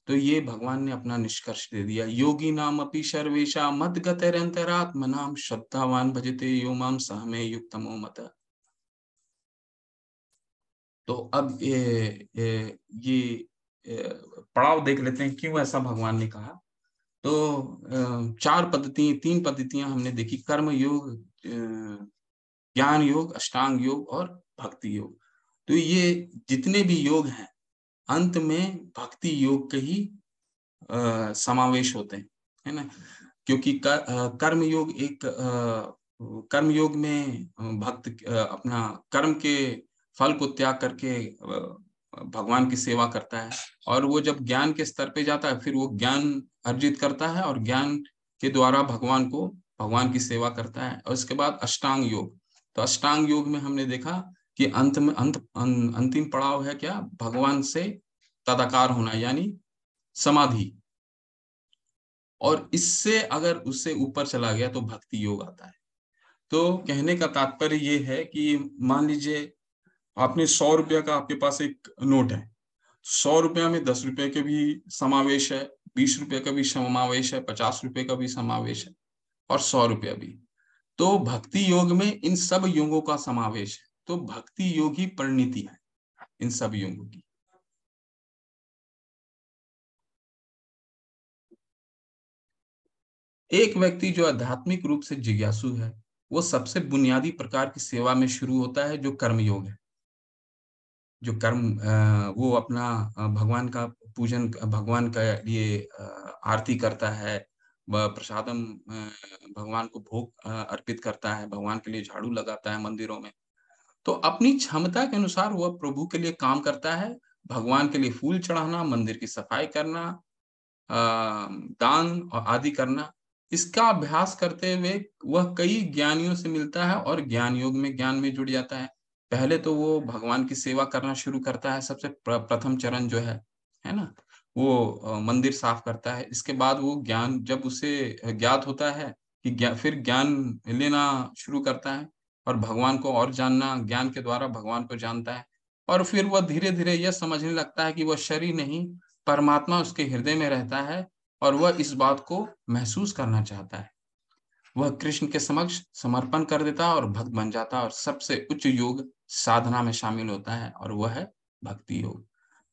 तो ये भगवान ने अपना निष्कर्ष दे दिया योगी नाम अपनी सर्वेशा मत गतरंतरात्म नाम श्रद्धावान भजते यो माम सह में युक्तमो मत तो अब ये, ये, ये पड़ाव देख लेते हैं क्यों ऐसा भगवान ने कहा तो चार पद्धति तीन पद्धतियां हमने देखी कर्म योग ज्ञान योग अष्टांग योग और भक्ति योग तो ये जितने भी योग हैं अंत में भक्ति योग के ही आ, समावेश होते हैं है ना क्योंकि कर, कर्म योग एक आ, कर्म योग में भक्त आ, अपना कर्म के फल को त्याग करके भगवान की सेवा करता है और वो जब ज्ञान के स्तर पे जाता है फिर वो ज्ञान अर्जित करता है और ज्ञान के द्वारा भगवान को भगवान की सेवा करता है और इसके बाद अष्टांग योग तो अष्टांग योग में हमने देखा कि अंत में अंत अं, अंतिम पड़ाव है क्या भगवान से तदाकार होना यानी समाधि और इससे अगर उससे ऊपर चला गया तो भक्ति योग आता है तो कहने का तात्पर्य ये है कि मान लीजिए आपने सौ रुपया का आपके पास एक नोट है सौ रुपया में दस रुपये के भी समावेश है बीस रुपये का भी समावेश है पचास रुपये का भी समावेश है और सौ रुपये भी तो भक्ति योग में इन सब योगों का समावेश है तो भक्ति योग ही परिणति है इन सब योगों की एक व्यक्ति जो आध्यात्मिक रूप से जिज्ञासु है वो सबसे बुनियादी प्रकार की सेवा में शुरू होता है जो कर्म योग है जो कर्म वो अपना भगवान का पूजन भगवान का लिए आरती करता है प्रसादम भगवान को भोग अर्पित करता है भगवान के लिए झाड़ू लगाता है मंदिरों में तो अपनी क्षमता के अनुसार वह प्रभु के लिए काम करता है भगवान के लिए फूल चढ़ाना मंदिर की सफाई करना दान और आदि करना इसका अभ्यास करते हुए वह कई ज्ञानियों से मिलता है और ज्ञान योग में ज्ञान में जुड़ जाता है पहले तो वो भगवान की सेवा करना शुरू करता है सबसे प्रथम चरण जो है है ना वो मंदिर साफ करता है इसके बाद वो ज्ञान जब उसे ज्ञात होता है कि फिर ज्ञान लेना शुरू करता है और भगवान को और जानना ज्ञान के द्वारा भगवान को जानता है और फिर वह धीरे धीरे यह समझने लगता है कि वह शरीर नहीं परमात्मा उसके हृदय में रहता है और वह इस बात को महसूस करना चाहता है वह कृष्ण के समक्ष समर्पण कर देता और भक्त बन जाता और सबसे उच्च योग साधना में शामिल होता है और वह है भक्ति योग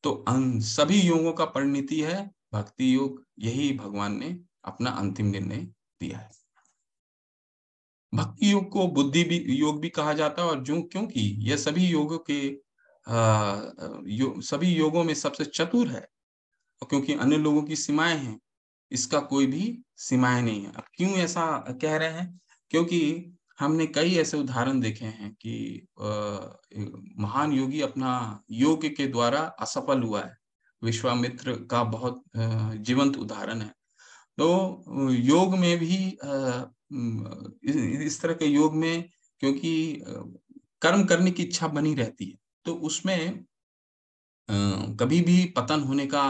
तो अं-, सभी योगों का परिणति है भक्ति योग यही भगवान ने अपना अंतिम निर्णय दिया है भक्ति योग को बुद्धि भी योग भी कहा जाता है और जो क्योंकि यह सभी योगों के आ, यो, सभी योगों में सबसे चतुर है और क्योंकि अन्य लोगों की सीमाएं हैं इसका कोई भी सीमाएं नहीं है अब क्यों ऐसा कह रहे हैं क्योंकि हमने कई ऐसे उदाहरण देखे हैं कि आ, महान योगी अपना योग के द्वारा असफल हुआ है विश्वामित्र का बहुत जीवंत उदाहरण है तो योग में भी इस तरह के योग में क्योंकि कर्म करने की इच्छा बनी रहती है तो उसमें कभी भी पतन होने का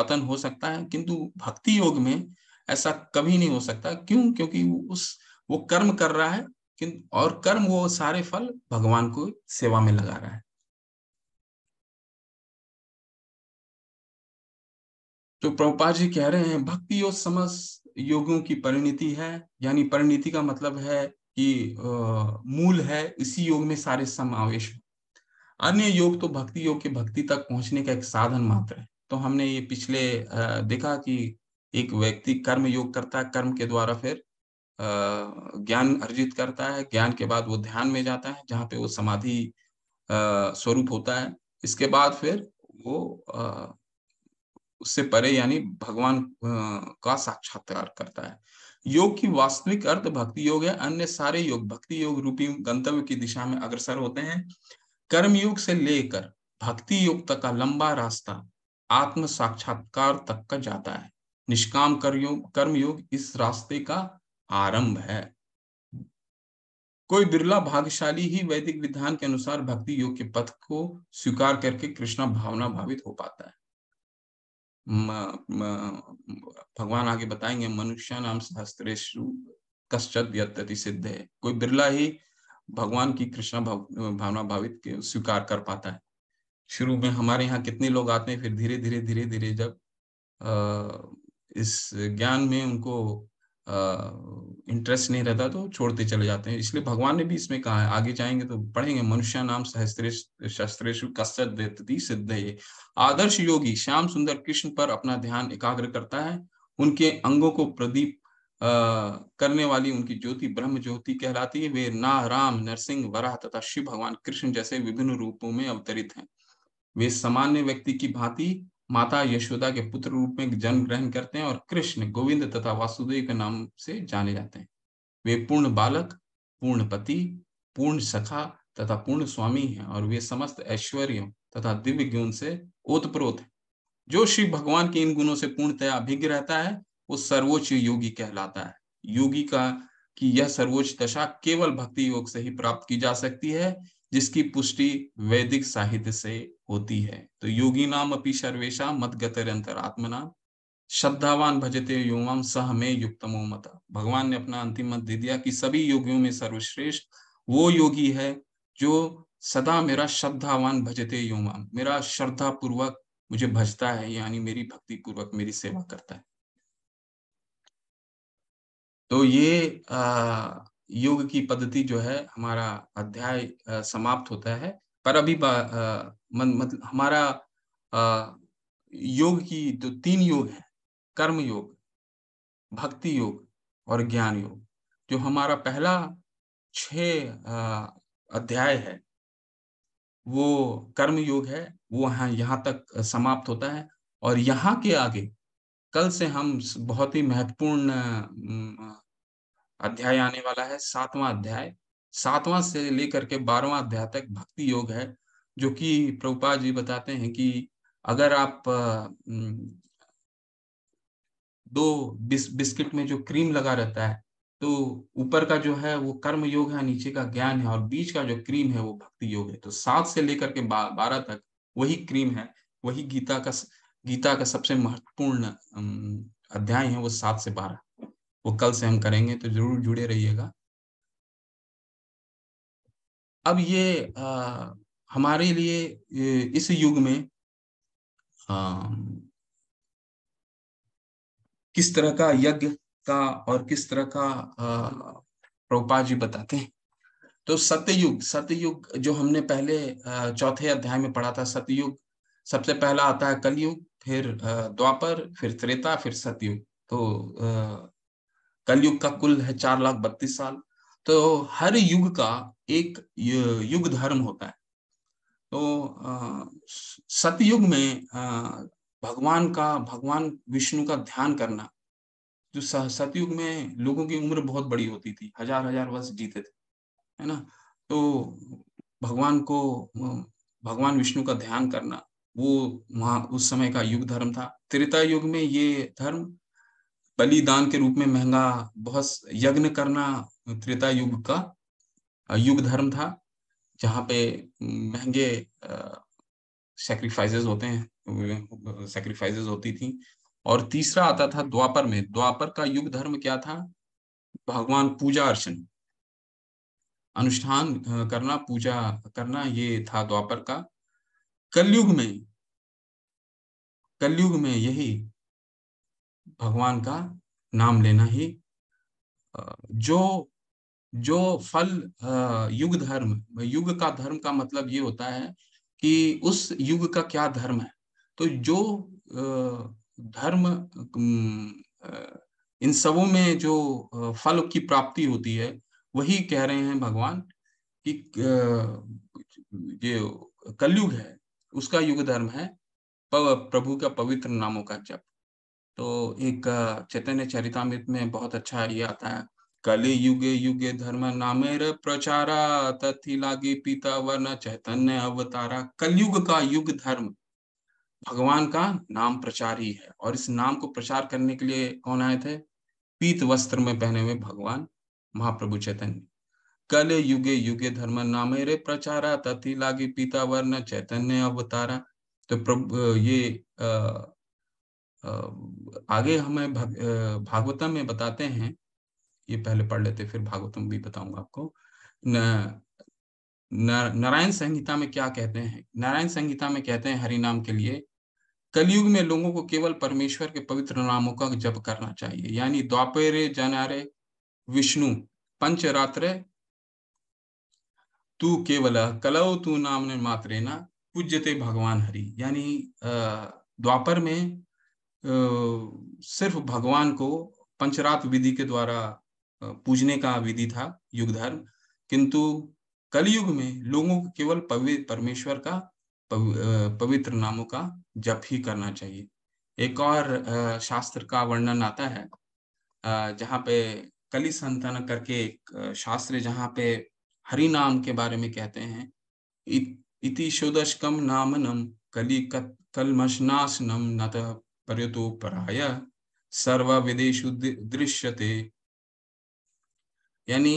पतन हो सकता है किंतु भक्ति योग में ऐसा कभी नहीं हो सकता क्यों क्योंकि वो उस वो कर्म कर रहा है और कर्म वो सारे फल भगवान को सेवा में लगा रहा है तो प्रभुपा जी कह रहे हैं भक्ति योग समस्त योगों की परिणति है यानी परिणति का मतलब है कि मूल है इसी योग में सारे समावेश अन्य योग तो भक्ति योग के भक्ति तक पहुंचने का एक साधन मात्र है तो हमने ये पिछले देखा कि एक व्यक्ति कर्म योग करता है कर्म के द्वारा फिर ज्ञान अर्जित करता है ज्ञान के बाद वो ध्यान में जाता है जहाँ पे वो समाधि स्वरूप होता है इसके बाद फिर वो उससे परे यानी भगवान का साक्षात्कार करता है योग की वास्तविक अर्थ भक्ति योग है अन्य सारे योग भक्ति योग रूपी गंतव्य की दिशा में अग्रसर होते हैं कर्म योग से लेकर भक्ति योग तक का लंबा रास्ता आत्म साक्षात्कार तक का जाता है निष्काम कर्मयोग कर्मयोग इस रास्ते का आरंभ है कोई बिरला भाग्यशाली ही वैदिक विधान के अनुसार भक्ति योग के पथ को स्वीकार करके कृष्णा भावना भावित हो पाता है म, म, भगवान आगे बताएंगे मनुष्य नाम सहस्त्रेशु कश्चत यति सिद्ध है कोई बिरला ही भगवान की कृष्णा भाव, भावना भावित के स्वीकार कर पाता है शुरू में हमारे यहाँ कितने लोग आते हैं फिर धीरे धीरे धीरे धीरे जब इस ज्ञान में उनको इंटरेस्ट नहीं रहता तो छोड़ते चले जाते हैं इसलिए भगवान ने भी इसमें कहा है आगे जाएंगे तो पढ़ेंगे मनुष्य नाम शस्त्रेशु सिद्ध सिद्ध आदर्श योगी श्याम सुंदर कृष्ण पर अपना ध्यान एकाग्र करता है उनके अंगों को प्रदीप आ, करने वाली उनकी ज्योति ब्रह्म ज्योति कहलाती है वे ना राम नरसिंह वराह तथा शिव भगवान कृष्ण जैसे विभिन्न रूपों में अवतरित हैं वे सामान्य व्यक्ति की भांति माता यशोदा के पुत्र रूप में जन्म ग्रहण करते हैं और कृष्ण गोविंद तथा वासुदेव के नाम से जाने जाते हैं वे पूर्ण बालक पूर्ण पति पूर्ण सखा तथा पूर्ण स्वामी हैं और वे समस्त ऐश्वर्यों तथा दिव्य गुण से ओतप्रोत हैं जो शिव भगवान के इन गुणों से पूर्णतया अभिज्ञ रहता है वो सर्वोच्च योगी कहलाता है योगी का कि यह सर्वोच्च दशा केवल भक्ति योग से ही प्राप्त की जा सकती है जिसकी पुष्टि वैदिक साहित्य से होती है तो योगी नाम अपनी सर्वेशा मत गतर आत्मना श्रद्धावान भजते युवाम सह में युक्तमो मता भगवान ने अपना अंतिम मत दे दिया कि सभी योगियों में सर्वश्रेष्ठ वो योगी है जो सदा मेरा श्रद्धावान भजते युवाम मेरा श्रद्धा पूर्वक मुझे भजता है यानी मेरी भक्ति पूर्वक मेरी सेवा करता है तो ये योग की पद्धति जो है हमारा अध्याय समाप्त होता है पर अभी मतलब हमारा योग की जो तो तीन योग है कर्म योग भक्ति योग और ज्ञान योग जो हमारा पहला छ अध्याय है वो कर्म योग है वो यहाँ यहाँ तक समाप्त होता है और यहाँ के आगे कल से हम बहुत ही महत्वपूर्ण अध्याय आने वाला है सातवां अध्याय सातवां से लेकर के बारहवां अध्याय तक भक्ति योग है जो कि प्रभुपा जी बताते हैं कि अगर आप दो बिस, बिस्किट में जो क्रीम लगा रहता है तो ऊपर का जो है वो कर्म योग है नीचे का ज्ञान है और बीच का जो क्रीम है वो भक्ति योग है तो सात से लेकर के बारह तक वही क्रीम है वही गीता का गीता का सबसे महत्वपूर्ण अध्याय है वो सात से बारह वो कल से हम करेंगे तो जरूर जुड़े रहिएगा अब ये अः हमारे लिए इस युग में आ, किस तरह का यज्ञ का और किस तरह का प्रभुपा जी बताते हैं तो सत्ययुग सत्ययुग जो हमने पहले चौथे अध्याय में पढ़ा था सत्ययुग सबसे पहला आता है कलयुग फिर द्वापर फिर त्रेता फिर सतयुग तो कलयुग का कुल है चार लाख बत्तीस साल तो हर युग का एक युग धर्म होता है तो सतयुग में भगवान का भगवान विष्णु का ध्यान करना जो सतयुग में लोगों की उम्र बहुत बड़ी होती थी हजार हजार वर्ष जीते थे है ना तो भगवान को भगवान विष्णु का ध्यान करना वो वहां उस समय का युग धर्म था त्रेता युग में ये धर्म बलिदान के रूप में महंगा बहुत यज्ञ करना त्रेता युग का युग धर्म था जहाँ पे महंगे सेक्रीफाइजेस होते हैं सेक्रीफाइसेस होती थी और तीसरा आता था द्वापर में द्वापर का युग धर्म क्या था भगवान पूजा अर्चन अनुष्ठान करना पूजा करना ये था द्वापर का कलयुग में कलयुग में यही भगवान का नाम लेना ही जो जो फल युग धर्म युग का धर्म का मतलब ये होता है कि उस युग का क्या धर्म है तो जो धर्म इन सबों में जो फल की प्राप्ति होती है वही कह रहे हैं भगवान कि ये कलयुग है उसका युग धर्म है प्रभु का पवित्र नामों का जप तो एक चैतन्य चरितमृत में बहुत अच्छा ये आता है कलि युगे युगे धर्म नामेर प्रचारा तथि लागे पिता वर्ण चैतन्य अवतारा कलयुग का युग धर्म भगवान का नाम प्रचार ही है और इस नाम को प्रचार करने के लिए कौन आए थे पीत वस्त्र में पहने हुए भगवान महाप्रभु चैतन्य कल युगे युगे धर्म नामेरे प्रचारा तथि लागे पिता वर्ण चैतन्य अवतारा तो प्रभु ये आ, आ, आगे हमें भागवतम में बताते हैं ये पहले पढ़ लेते फिर भागवतम भी बताऊंगा आपको न, नारायण संहिता में क्या कहते हैं नारायण संहिता में कहते हैं हरि नाम के लिए कलयुग में लोगों को केवल परमेश्वर के पवित्र नामों का जप करना चाहिए यानी द्वापरे जनारे विष्णु पंचरात्र तू केवल कलव तू नाम ने मात्रे ना पूज्यते भगवान हरि यानी द्वापर में सिर्फ भगवान को पंचरात विधि के द्वारा पूजने का विधि था युग धर्म किंतु कलयुग में लोगों को केवल परमेश्वर का पवित्र नामों का जप ही करना चाहिए एक और शास्त्र का वर्णन आता है जहाँ पे कली संतान करके एक शास्त्र जहाँ पे हरि नाम के बारे में कहते हैं इति शोदशकम नामनम कली कलमशनाशनम नत पर्यतो पराय सर्व विदेशु दृश्यते यानी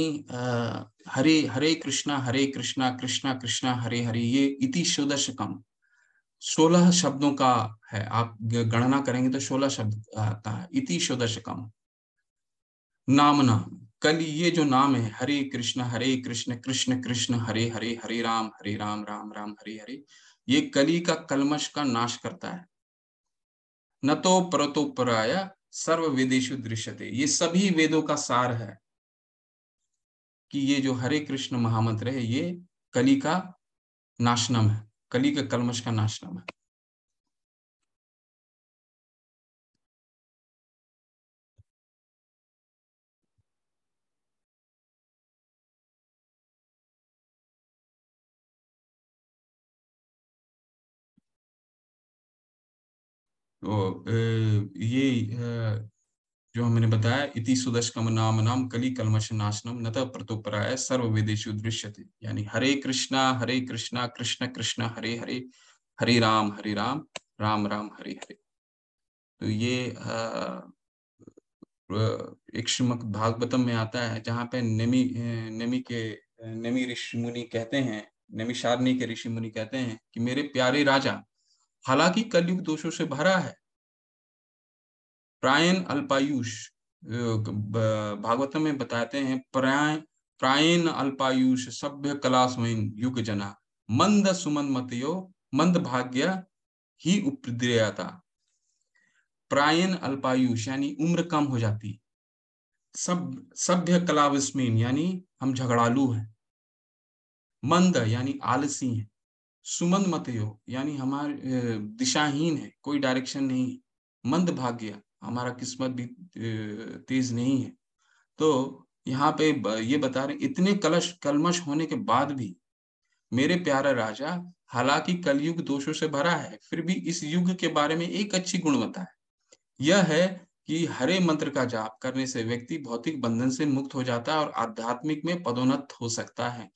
हरे हरे कृष्णा हरे कृष्णा कृष्णा कृष्णा हरे हरे ये इति कम सोलह शब्दों का है आप गणना करेंगे तो सोलह शब्द आता है इति नाम नाम कल ये जो नाम है हरे कृष्ण हरे कृष्ण कृष्ण कृष्ण हरे हरे हरे राम हरे राम राम राम हरे हरे ये कली का कलमश का नाश करता है न तो पराया सर्व वेदेशु दृश्यते ये सभी वेदों का सार है कि ये जो हरे कृष्ण महामंत्र है ये कली का नाशनम है कली का कलमश का नाशनम है तो ये जो हमने बताया इति सुदशकम नाम नाम कली कलमश नाशनम नत प्रतोपराय सर्व विदेश दृश्य यानी हरे कृष्णा हरे कृष्णा कृष्ण कृष्ण हरे हरे हरे राम हरे राम राम राम हरे हरे तो ये एक श्रीमक भागवतम में आता है जहाँ पे नेमी नेमी के नेमी ऋषि मुनि कहते हैं नेमी शारणी के ऋषि मुनि कहते हैं कि मेरे प्यारे राजा हालांकि कलयुग दोषों से भरा है प्रायण अल्पायुष भागवत में बताते हैं प्राय प्रायण अल्पायुष सभ्य कला स्वयं युग जना मंद सुमन मतयो मंद भाग्य ही उपद्रियता प्रायण अल्पायुष यानी उम्र कम हो जाती सब सभ्य कला विस्मीन यानी हम झगड़ालू हैं मंद यानी आलसी हैं सुमन मतयो यानी हमारे दिशाहीन है कोई डायरेक्शन नहीं है मंद भाग्य हमारा किस्मत भी तेज नहीं है तो यहाँ पे ये बता रहे इतने कलश कलमश होने के बाद भी मेरे प्यारा राजा हालांकि कलयुग दोषों से भरा है फिर भी इस युग के बारे में एक अच्छी गुणवत्ता है यह है कि हरे मंत्र का जाप करने से व्यक्ति भौतिक बंधन से मुक्त हो जाता है और आध्यात्मिक में पदोन्नत हो सकता है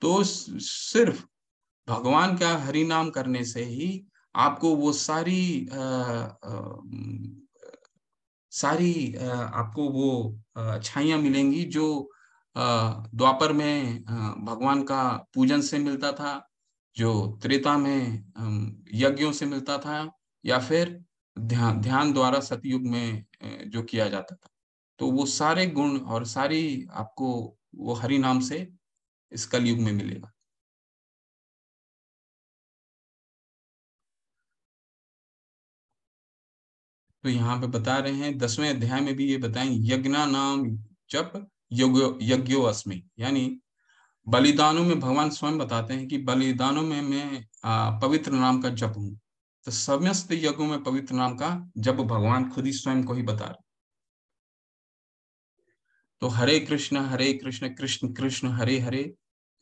तो सिर्फ भगवान का हरि नाम करने से ही आपको वो सारी आ, आ, सारी आपको वो अच्छाइयाँ मिलेंगी जो द्वापर में भगवान का पूजन से मिलता था जो त्रेता में यज्ञों से मिलता था या फिर ध्यान ध्यान द्वारा सतयुग में जो किया जाता था तो वो सारे गुण और सारी आपको वो हरि नाम से इस कलयुग में मिलेगा तो यहाँ पे बता रहे हैं दसवें अध्याय में भी ये बताएं यज्ञा नाम जप यज्ञो अस्मि यानी बलिदानों में भगवान स्वयं बताते हैं कि बलिदानों में मैं पवित्र नाम का जप हूं तो समस्त यज्ञों में पवित्र नाम का जप भगवान खुद ही स्वयं को ही बता रहे तो हरे कृष्ण हरे कृष्ण कृष्ण कृष्ण हरे हरे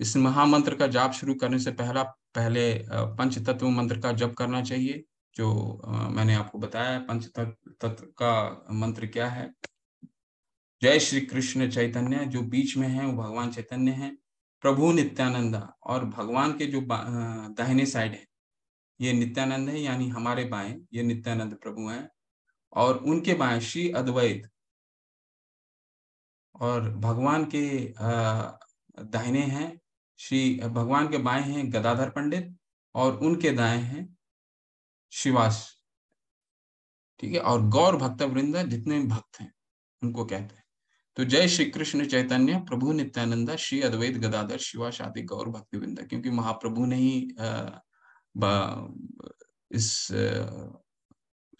इस महामंत्र का जाप शुरू करने से पहला पहले पंच तत्व मंत्र का जप करना चाहिए जो मैंने आपको बताया पंच तत्व का मंत्र क्या है जय श्री कृष्ण चैतन्य जो बीच में है वो भगवान चैतन्य है प्रभु नित्यानंद और भगवान के जो दाहिने साइड है ये नित्यानंद है यानी हमारे बाएं ये नित्यानंद प्रभु हैं और उनके बाएं श्री अद्वैत और भगवान के दाहिने हैं श्री भगवान के बाएं हैं गदाधर पंडित और उनके दाएं हैं शिवास ठीक है और गौर भक्त वृंदा जितने भी भक्त हैं उनको कहते हैं तो जय श्री कृष्ण चैतन्य प्रभु नित्यानंदा श्री अद्वैत गदाधर शिवा शादी गौर भक्ति वृंदा क्योंकि महाप्रभु ने ही इस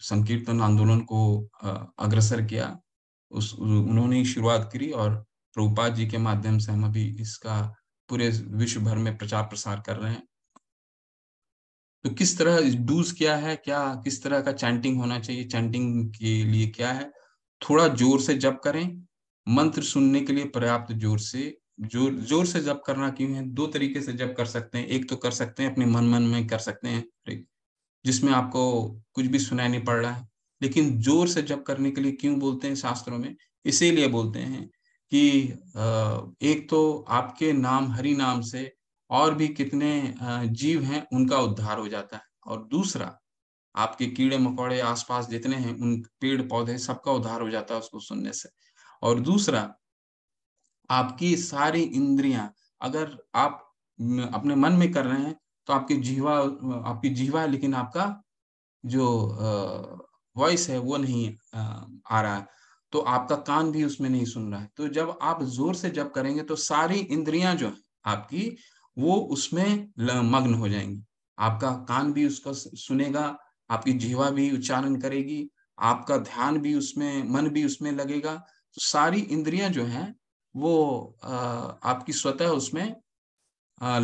संकीर्तन आंदोलन को अग्रसर किया उस उन्होंने ही शुरुआत करी और प्रभुपाद जी के माध्यम से हम अभी इसका पूरे विश्व भर में प्रचार प्रसार कर रहे हैं तो किस तरह डूज क्या है क्या किस तरह का चैंटिंग होना चाहिए चैंटिंग के लिए क्या है थोड़ा जोर से जप करें मंत्र सुनने के लिए पर्याप्त जोर से जोर जोर से जप करना क्यों है दो तरीके से जप कर सकते हैं एक तो कर सकते हैं अपने मन मन में कर सकते हैं जिसमें आपको कुछ भी सुनाई नहीं पड़ रहा है लेकिन जोर से जप करने के लिए क्यों बोलते हैं शास्त्रों में इसीलिए बोलते हैं कि एक तो आपके नाम हरि नाम से और भी कितने जीव हैं उनका उद्धार हो जाता है और दूसरा आपके कीड़े मकोड़े आसपास जितने हैं उन पेड़ पौधे सबका उद्धार हो जाता है उसको सुनने से और दूसरा आपकी सारी इंद्रियां अगर आप अपने मन में कर रहे हैं तो आपकी जीवा आपकी जीवा लेकिन आपका जो वॉइस है वो नहीं आ रहा है तो आपका कान भी उसमें नहीं सुन रहा है तो जब आप जोर से जब करेंगे तो सारी इंद्रियां जो है आपकी वो उसमें मग्न हो जाएंगे आपका कान भी उसका सुनेगा आपकी जीवा भी उच्चारण करेगी आपका ध्यान भी उसमें मन भी उसमें लगेगा तो सारी इंद्रियां जो हैं वो आपकी स्वतः उसमें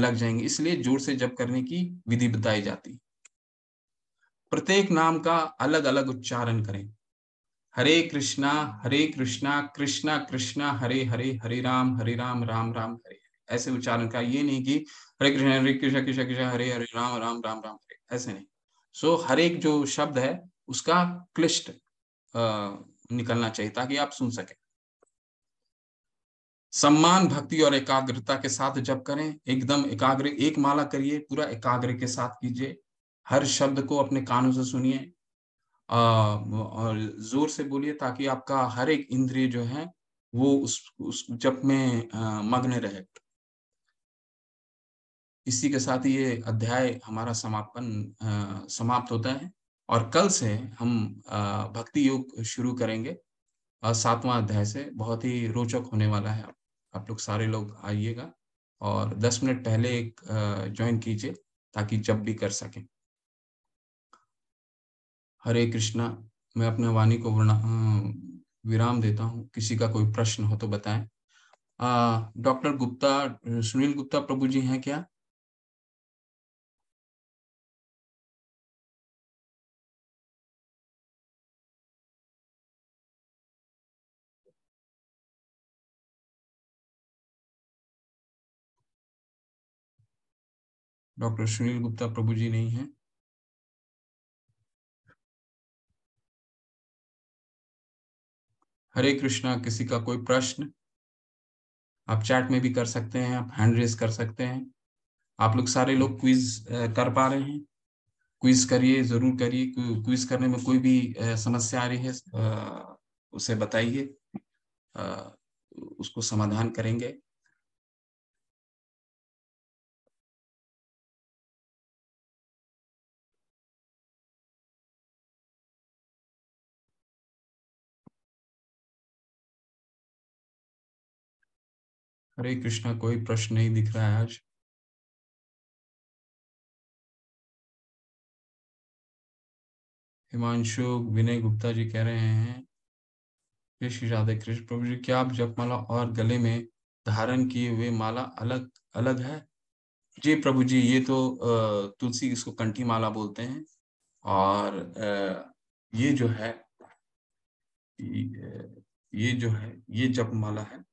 लग जाएंगे इसलिए जोर से जप करने की विधि बताई जाती प्रत्येक नाम का अलग अलग उच्चारण करें हरे कृष्णा हरे कृष्णा कृष्णा कृष्णा हरे हरे हरे राम हरे राम राम राम हरे ऐसे उच्चारण का ये नहीं कि हरे कृष्ण हरे कृष्ण कृष्ण कृष्ण हरे हरे राम राम राम राम हरे ऐसे नहीं सो so, हर एक जो शब्द है उसका क्लिष्ट निकलना चाहिए ताकि आप सुन सके सम्मान भक्ति और एकाग्रता के साथ जब करें एकदम एकाग्र एक माला करिए पूरा एकाग्र के साथ कीजिए हर शब्द को अपने कानों से सुनिए और जोर से बोलिए ताकि आपका हर एक इंद्रिय जो है वो उस, उस जप में मग्न रहे इसी के साथ ये अध्याय हमारा समापन समाप्त होता है और कल से हम भक्ति योग शुरू करेंगे सातवां अध्याय से बहुत ही रोचक होने वाला है आप लोग सारे लोग आइएगा और दस मिनट पहले एक ज्वाइन कीजिए ताकि जब भी कर सकें हरे कृष्णा मैं अपने वाणी को विराम देता हूँ किसी का कोई प्रश्न हो तो बताएं डॉक्टर गुप्ता सुनील गुप्ता प्रभु जी हैं क्या डॉक्टर सुनील गुप्ता प्रभु जी नहीं है हरे कृष्णा किसी का कोई प्रश्न आप चैट में भी कर सकते हैं आप हैंड रेस कर सकते हैं आप लोग सारे लोग क्विज कर पा रहे हैं क्विज करिए जरूर करिए क्विज करने में कोई भी समस्या आ रही है उसे बताइए उसको समाधान करेंगे हरे कृष्णा कोई प्रश्न नहीं दिख रहा है आज हिमांशु विनय गुप्ता जी कह रहे हैं श्री राधे कृष्ण प्रभु जी क्या आप जपमाला और गले में धारण किए हुए माला अलग अलग है जी प्रभु जी ये तो तुलसी इसको कंठी माला बोलते हैं और ये जो है ये जो है ये जपमाला है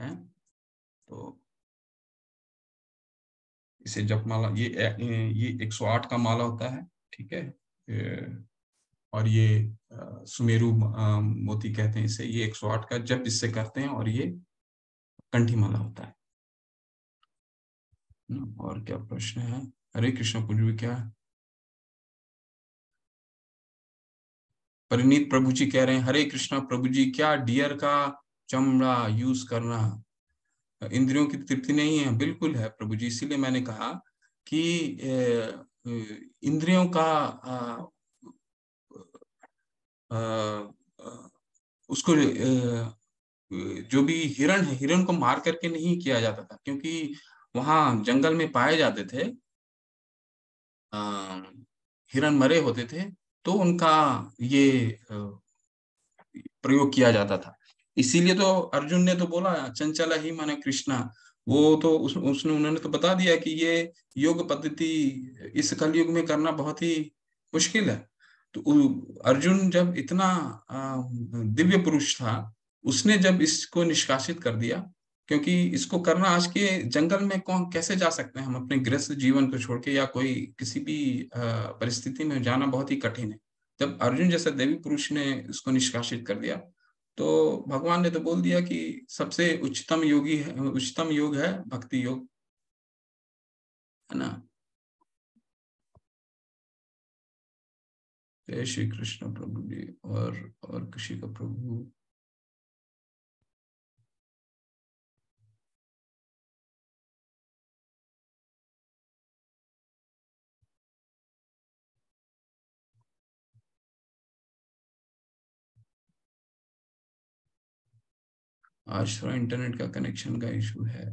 है? तो इसे जप माला ये ये 108 का माला होता है ठीक है और ये सुमेरु मोती कहते हैं इसे ये 108 का जब इससे करते हैं और ये कंठी माला होता है और क्या प्रश्न है हरे कृष्ण भी क्या परिणीत प्रभु जी कह रहे हैं हरे कृष्णा प्रभु जी क्या डियर का चमड़ा यूज करना इंद्रियों की तृप्ति नहीं है बिल्कुल है प्रभु जी इसीलिए मैंने कहा कि इंद्रियों का आ, आ, उसको जो भी हिरण है हिरण को मार करके नहीं किया जाता था क्योंकि वहां जंगल में पाए जाते थे हिरण मरे होते थे तो उनका ये प्रयोग किया जाता था इसीलिए तो अर्जुन ने तो बोला चंचल ही माने कृष्णा वो तो उस, उसने उन्होंने तो बता दिया कि ये योग पद्धति इस कलयुग में करना बहुत ही मुश्किल है तो अर्जुन जब इतना दिव्य पुरुष था उसने जब इसको निष्कासित कर दिया क्योंकि इसको करना आज के जंगल में कौन कैसे जा सकते हैं हम अपने गृहस्थ जीवन को छोड़ के या कोई किसी भी परिस्थिति में जाना बहुत ही कठिन है जब अर्जुन जैसे देवी पुरुष ने इसको निष्कासित कर दिया तो भगवान ने तो बोल दिया कि सबसे उच्चतम योगी है उच्चतम योग है भक्ति योग है ना जय श्री कृष्ण प्रभु जी और और किसी का प्रभु आज थोड़ा इंटरनेट का कनेक्शन का इशू है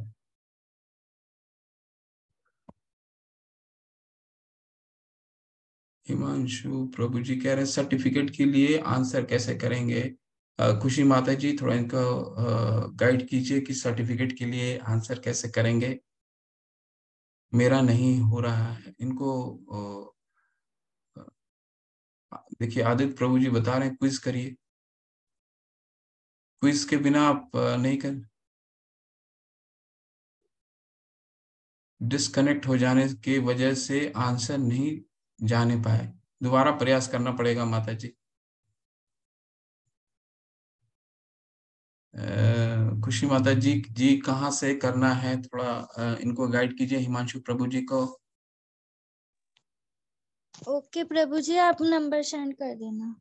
हिमांशु प्रभु जी कह रहे हैं सर्टिफिकेट के लिए आंसर कैसे करेंगे खुशी माता जी थोड़ा इनको गाइड कीजिए कि सर्टिफिकेट के लिए आंसर कैसे करेंगे मेरा नहीं हो रहा है इनको देखिए आदित्य प्रभु जी बता रहे हैं क्विज करिए क्विज के बिना आप नहीं कर डिस्कनेक्ट हो जाने के वजह से आंसर नहीं जाने पाए दोबारा प्रयास करना पड़ेगा माता जी आ, खुशी माता जी जी कहाँ से करना है थोड़ा आ, इनको गाइड कीजिए हिमांशु प्रभु जी को ओके प्रभु जी आप नंबर सेंड कर देना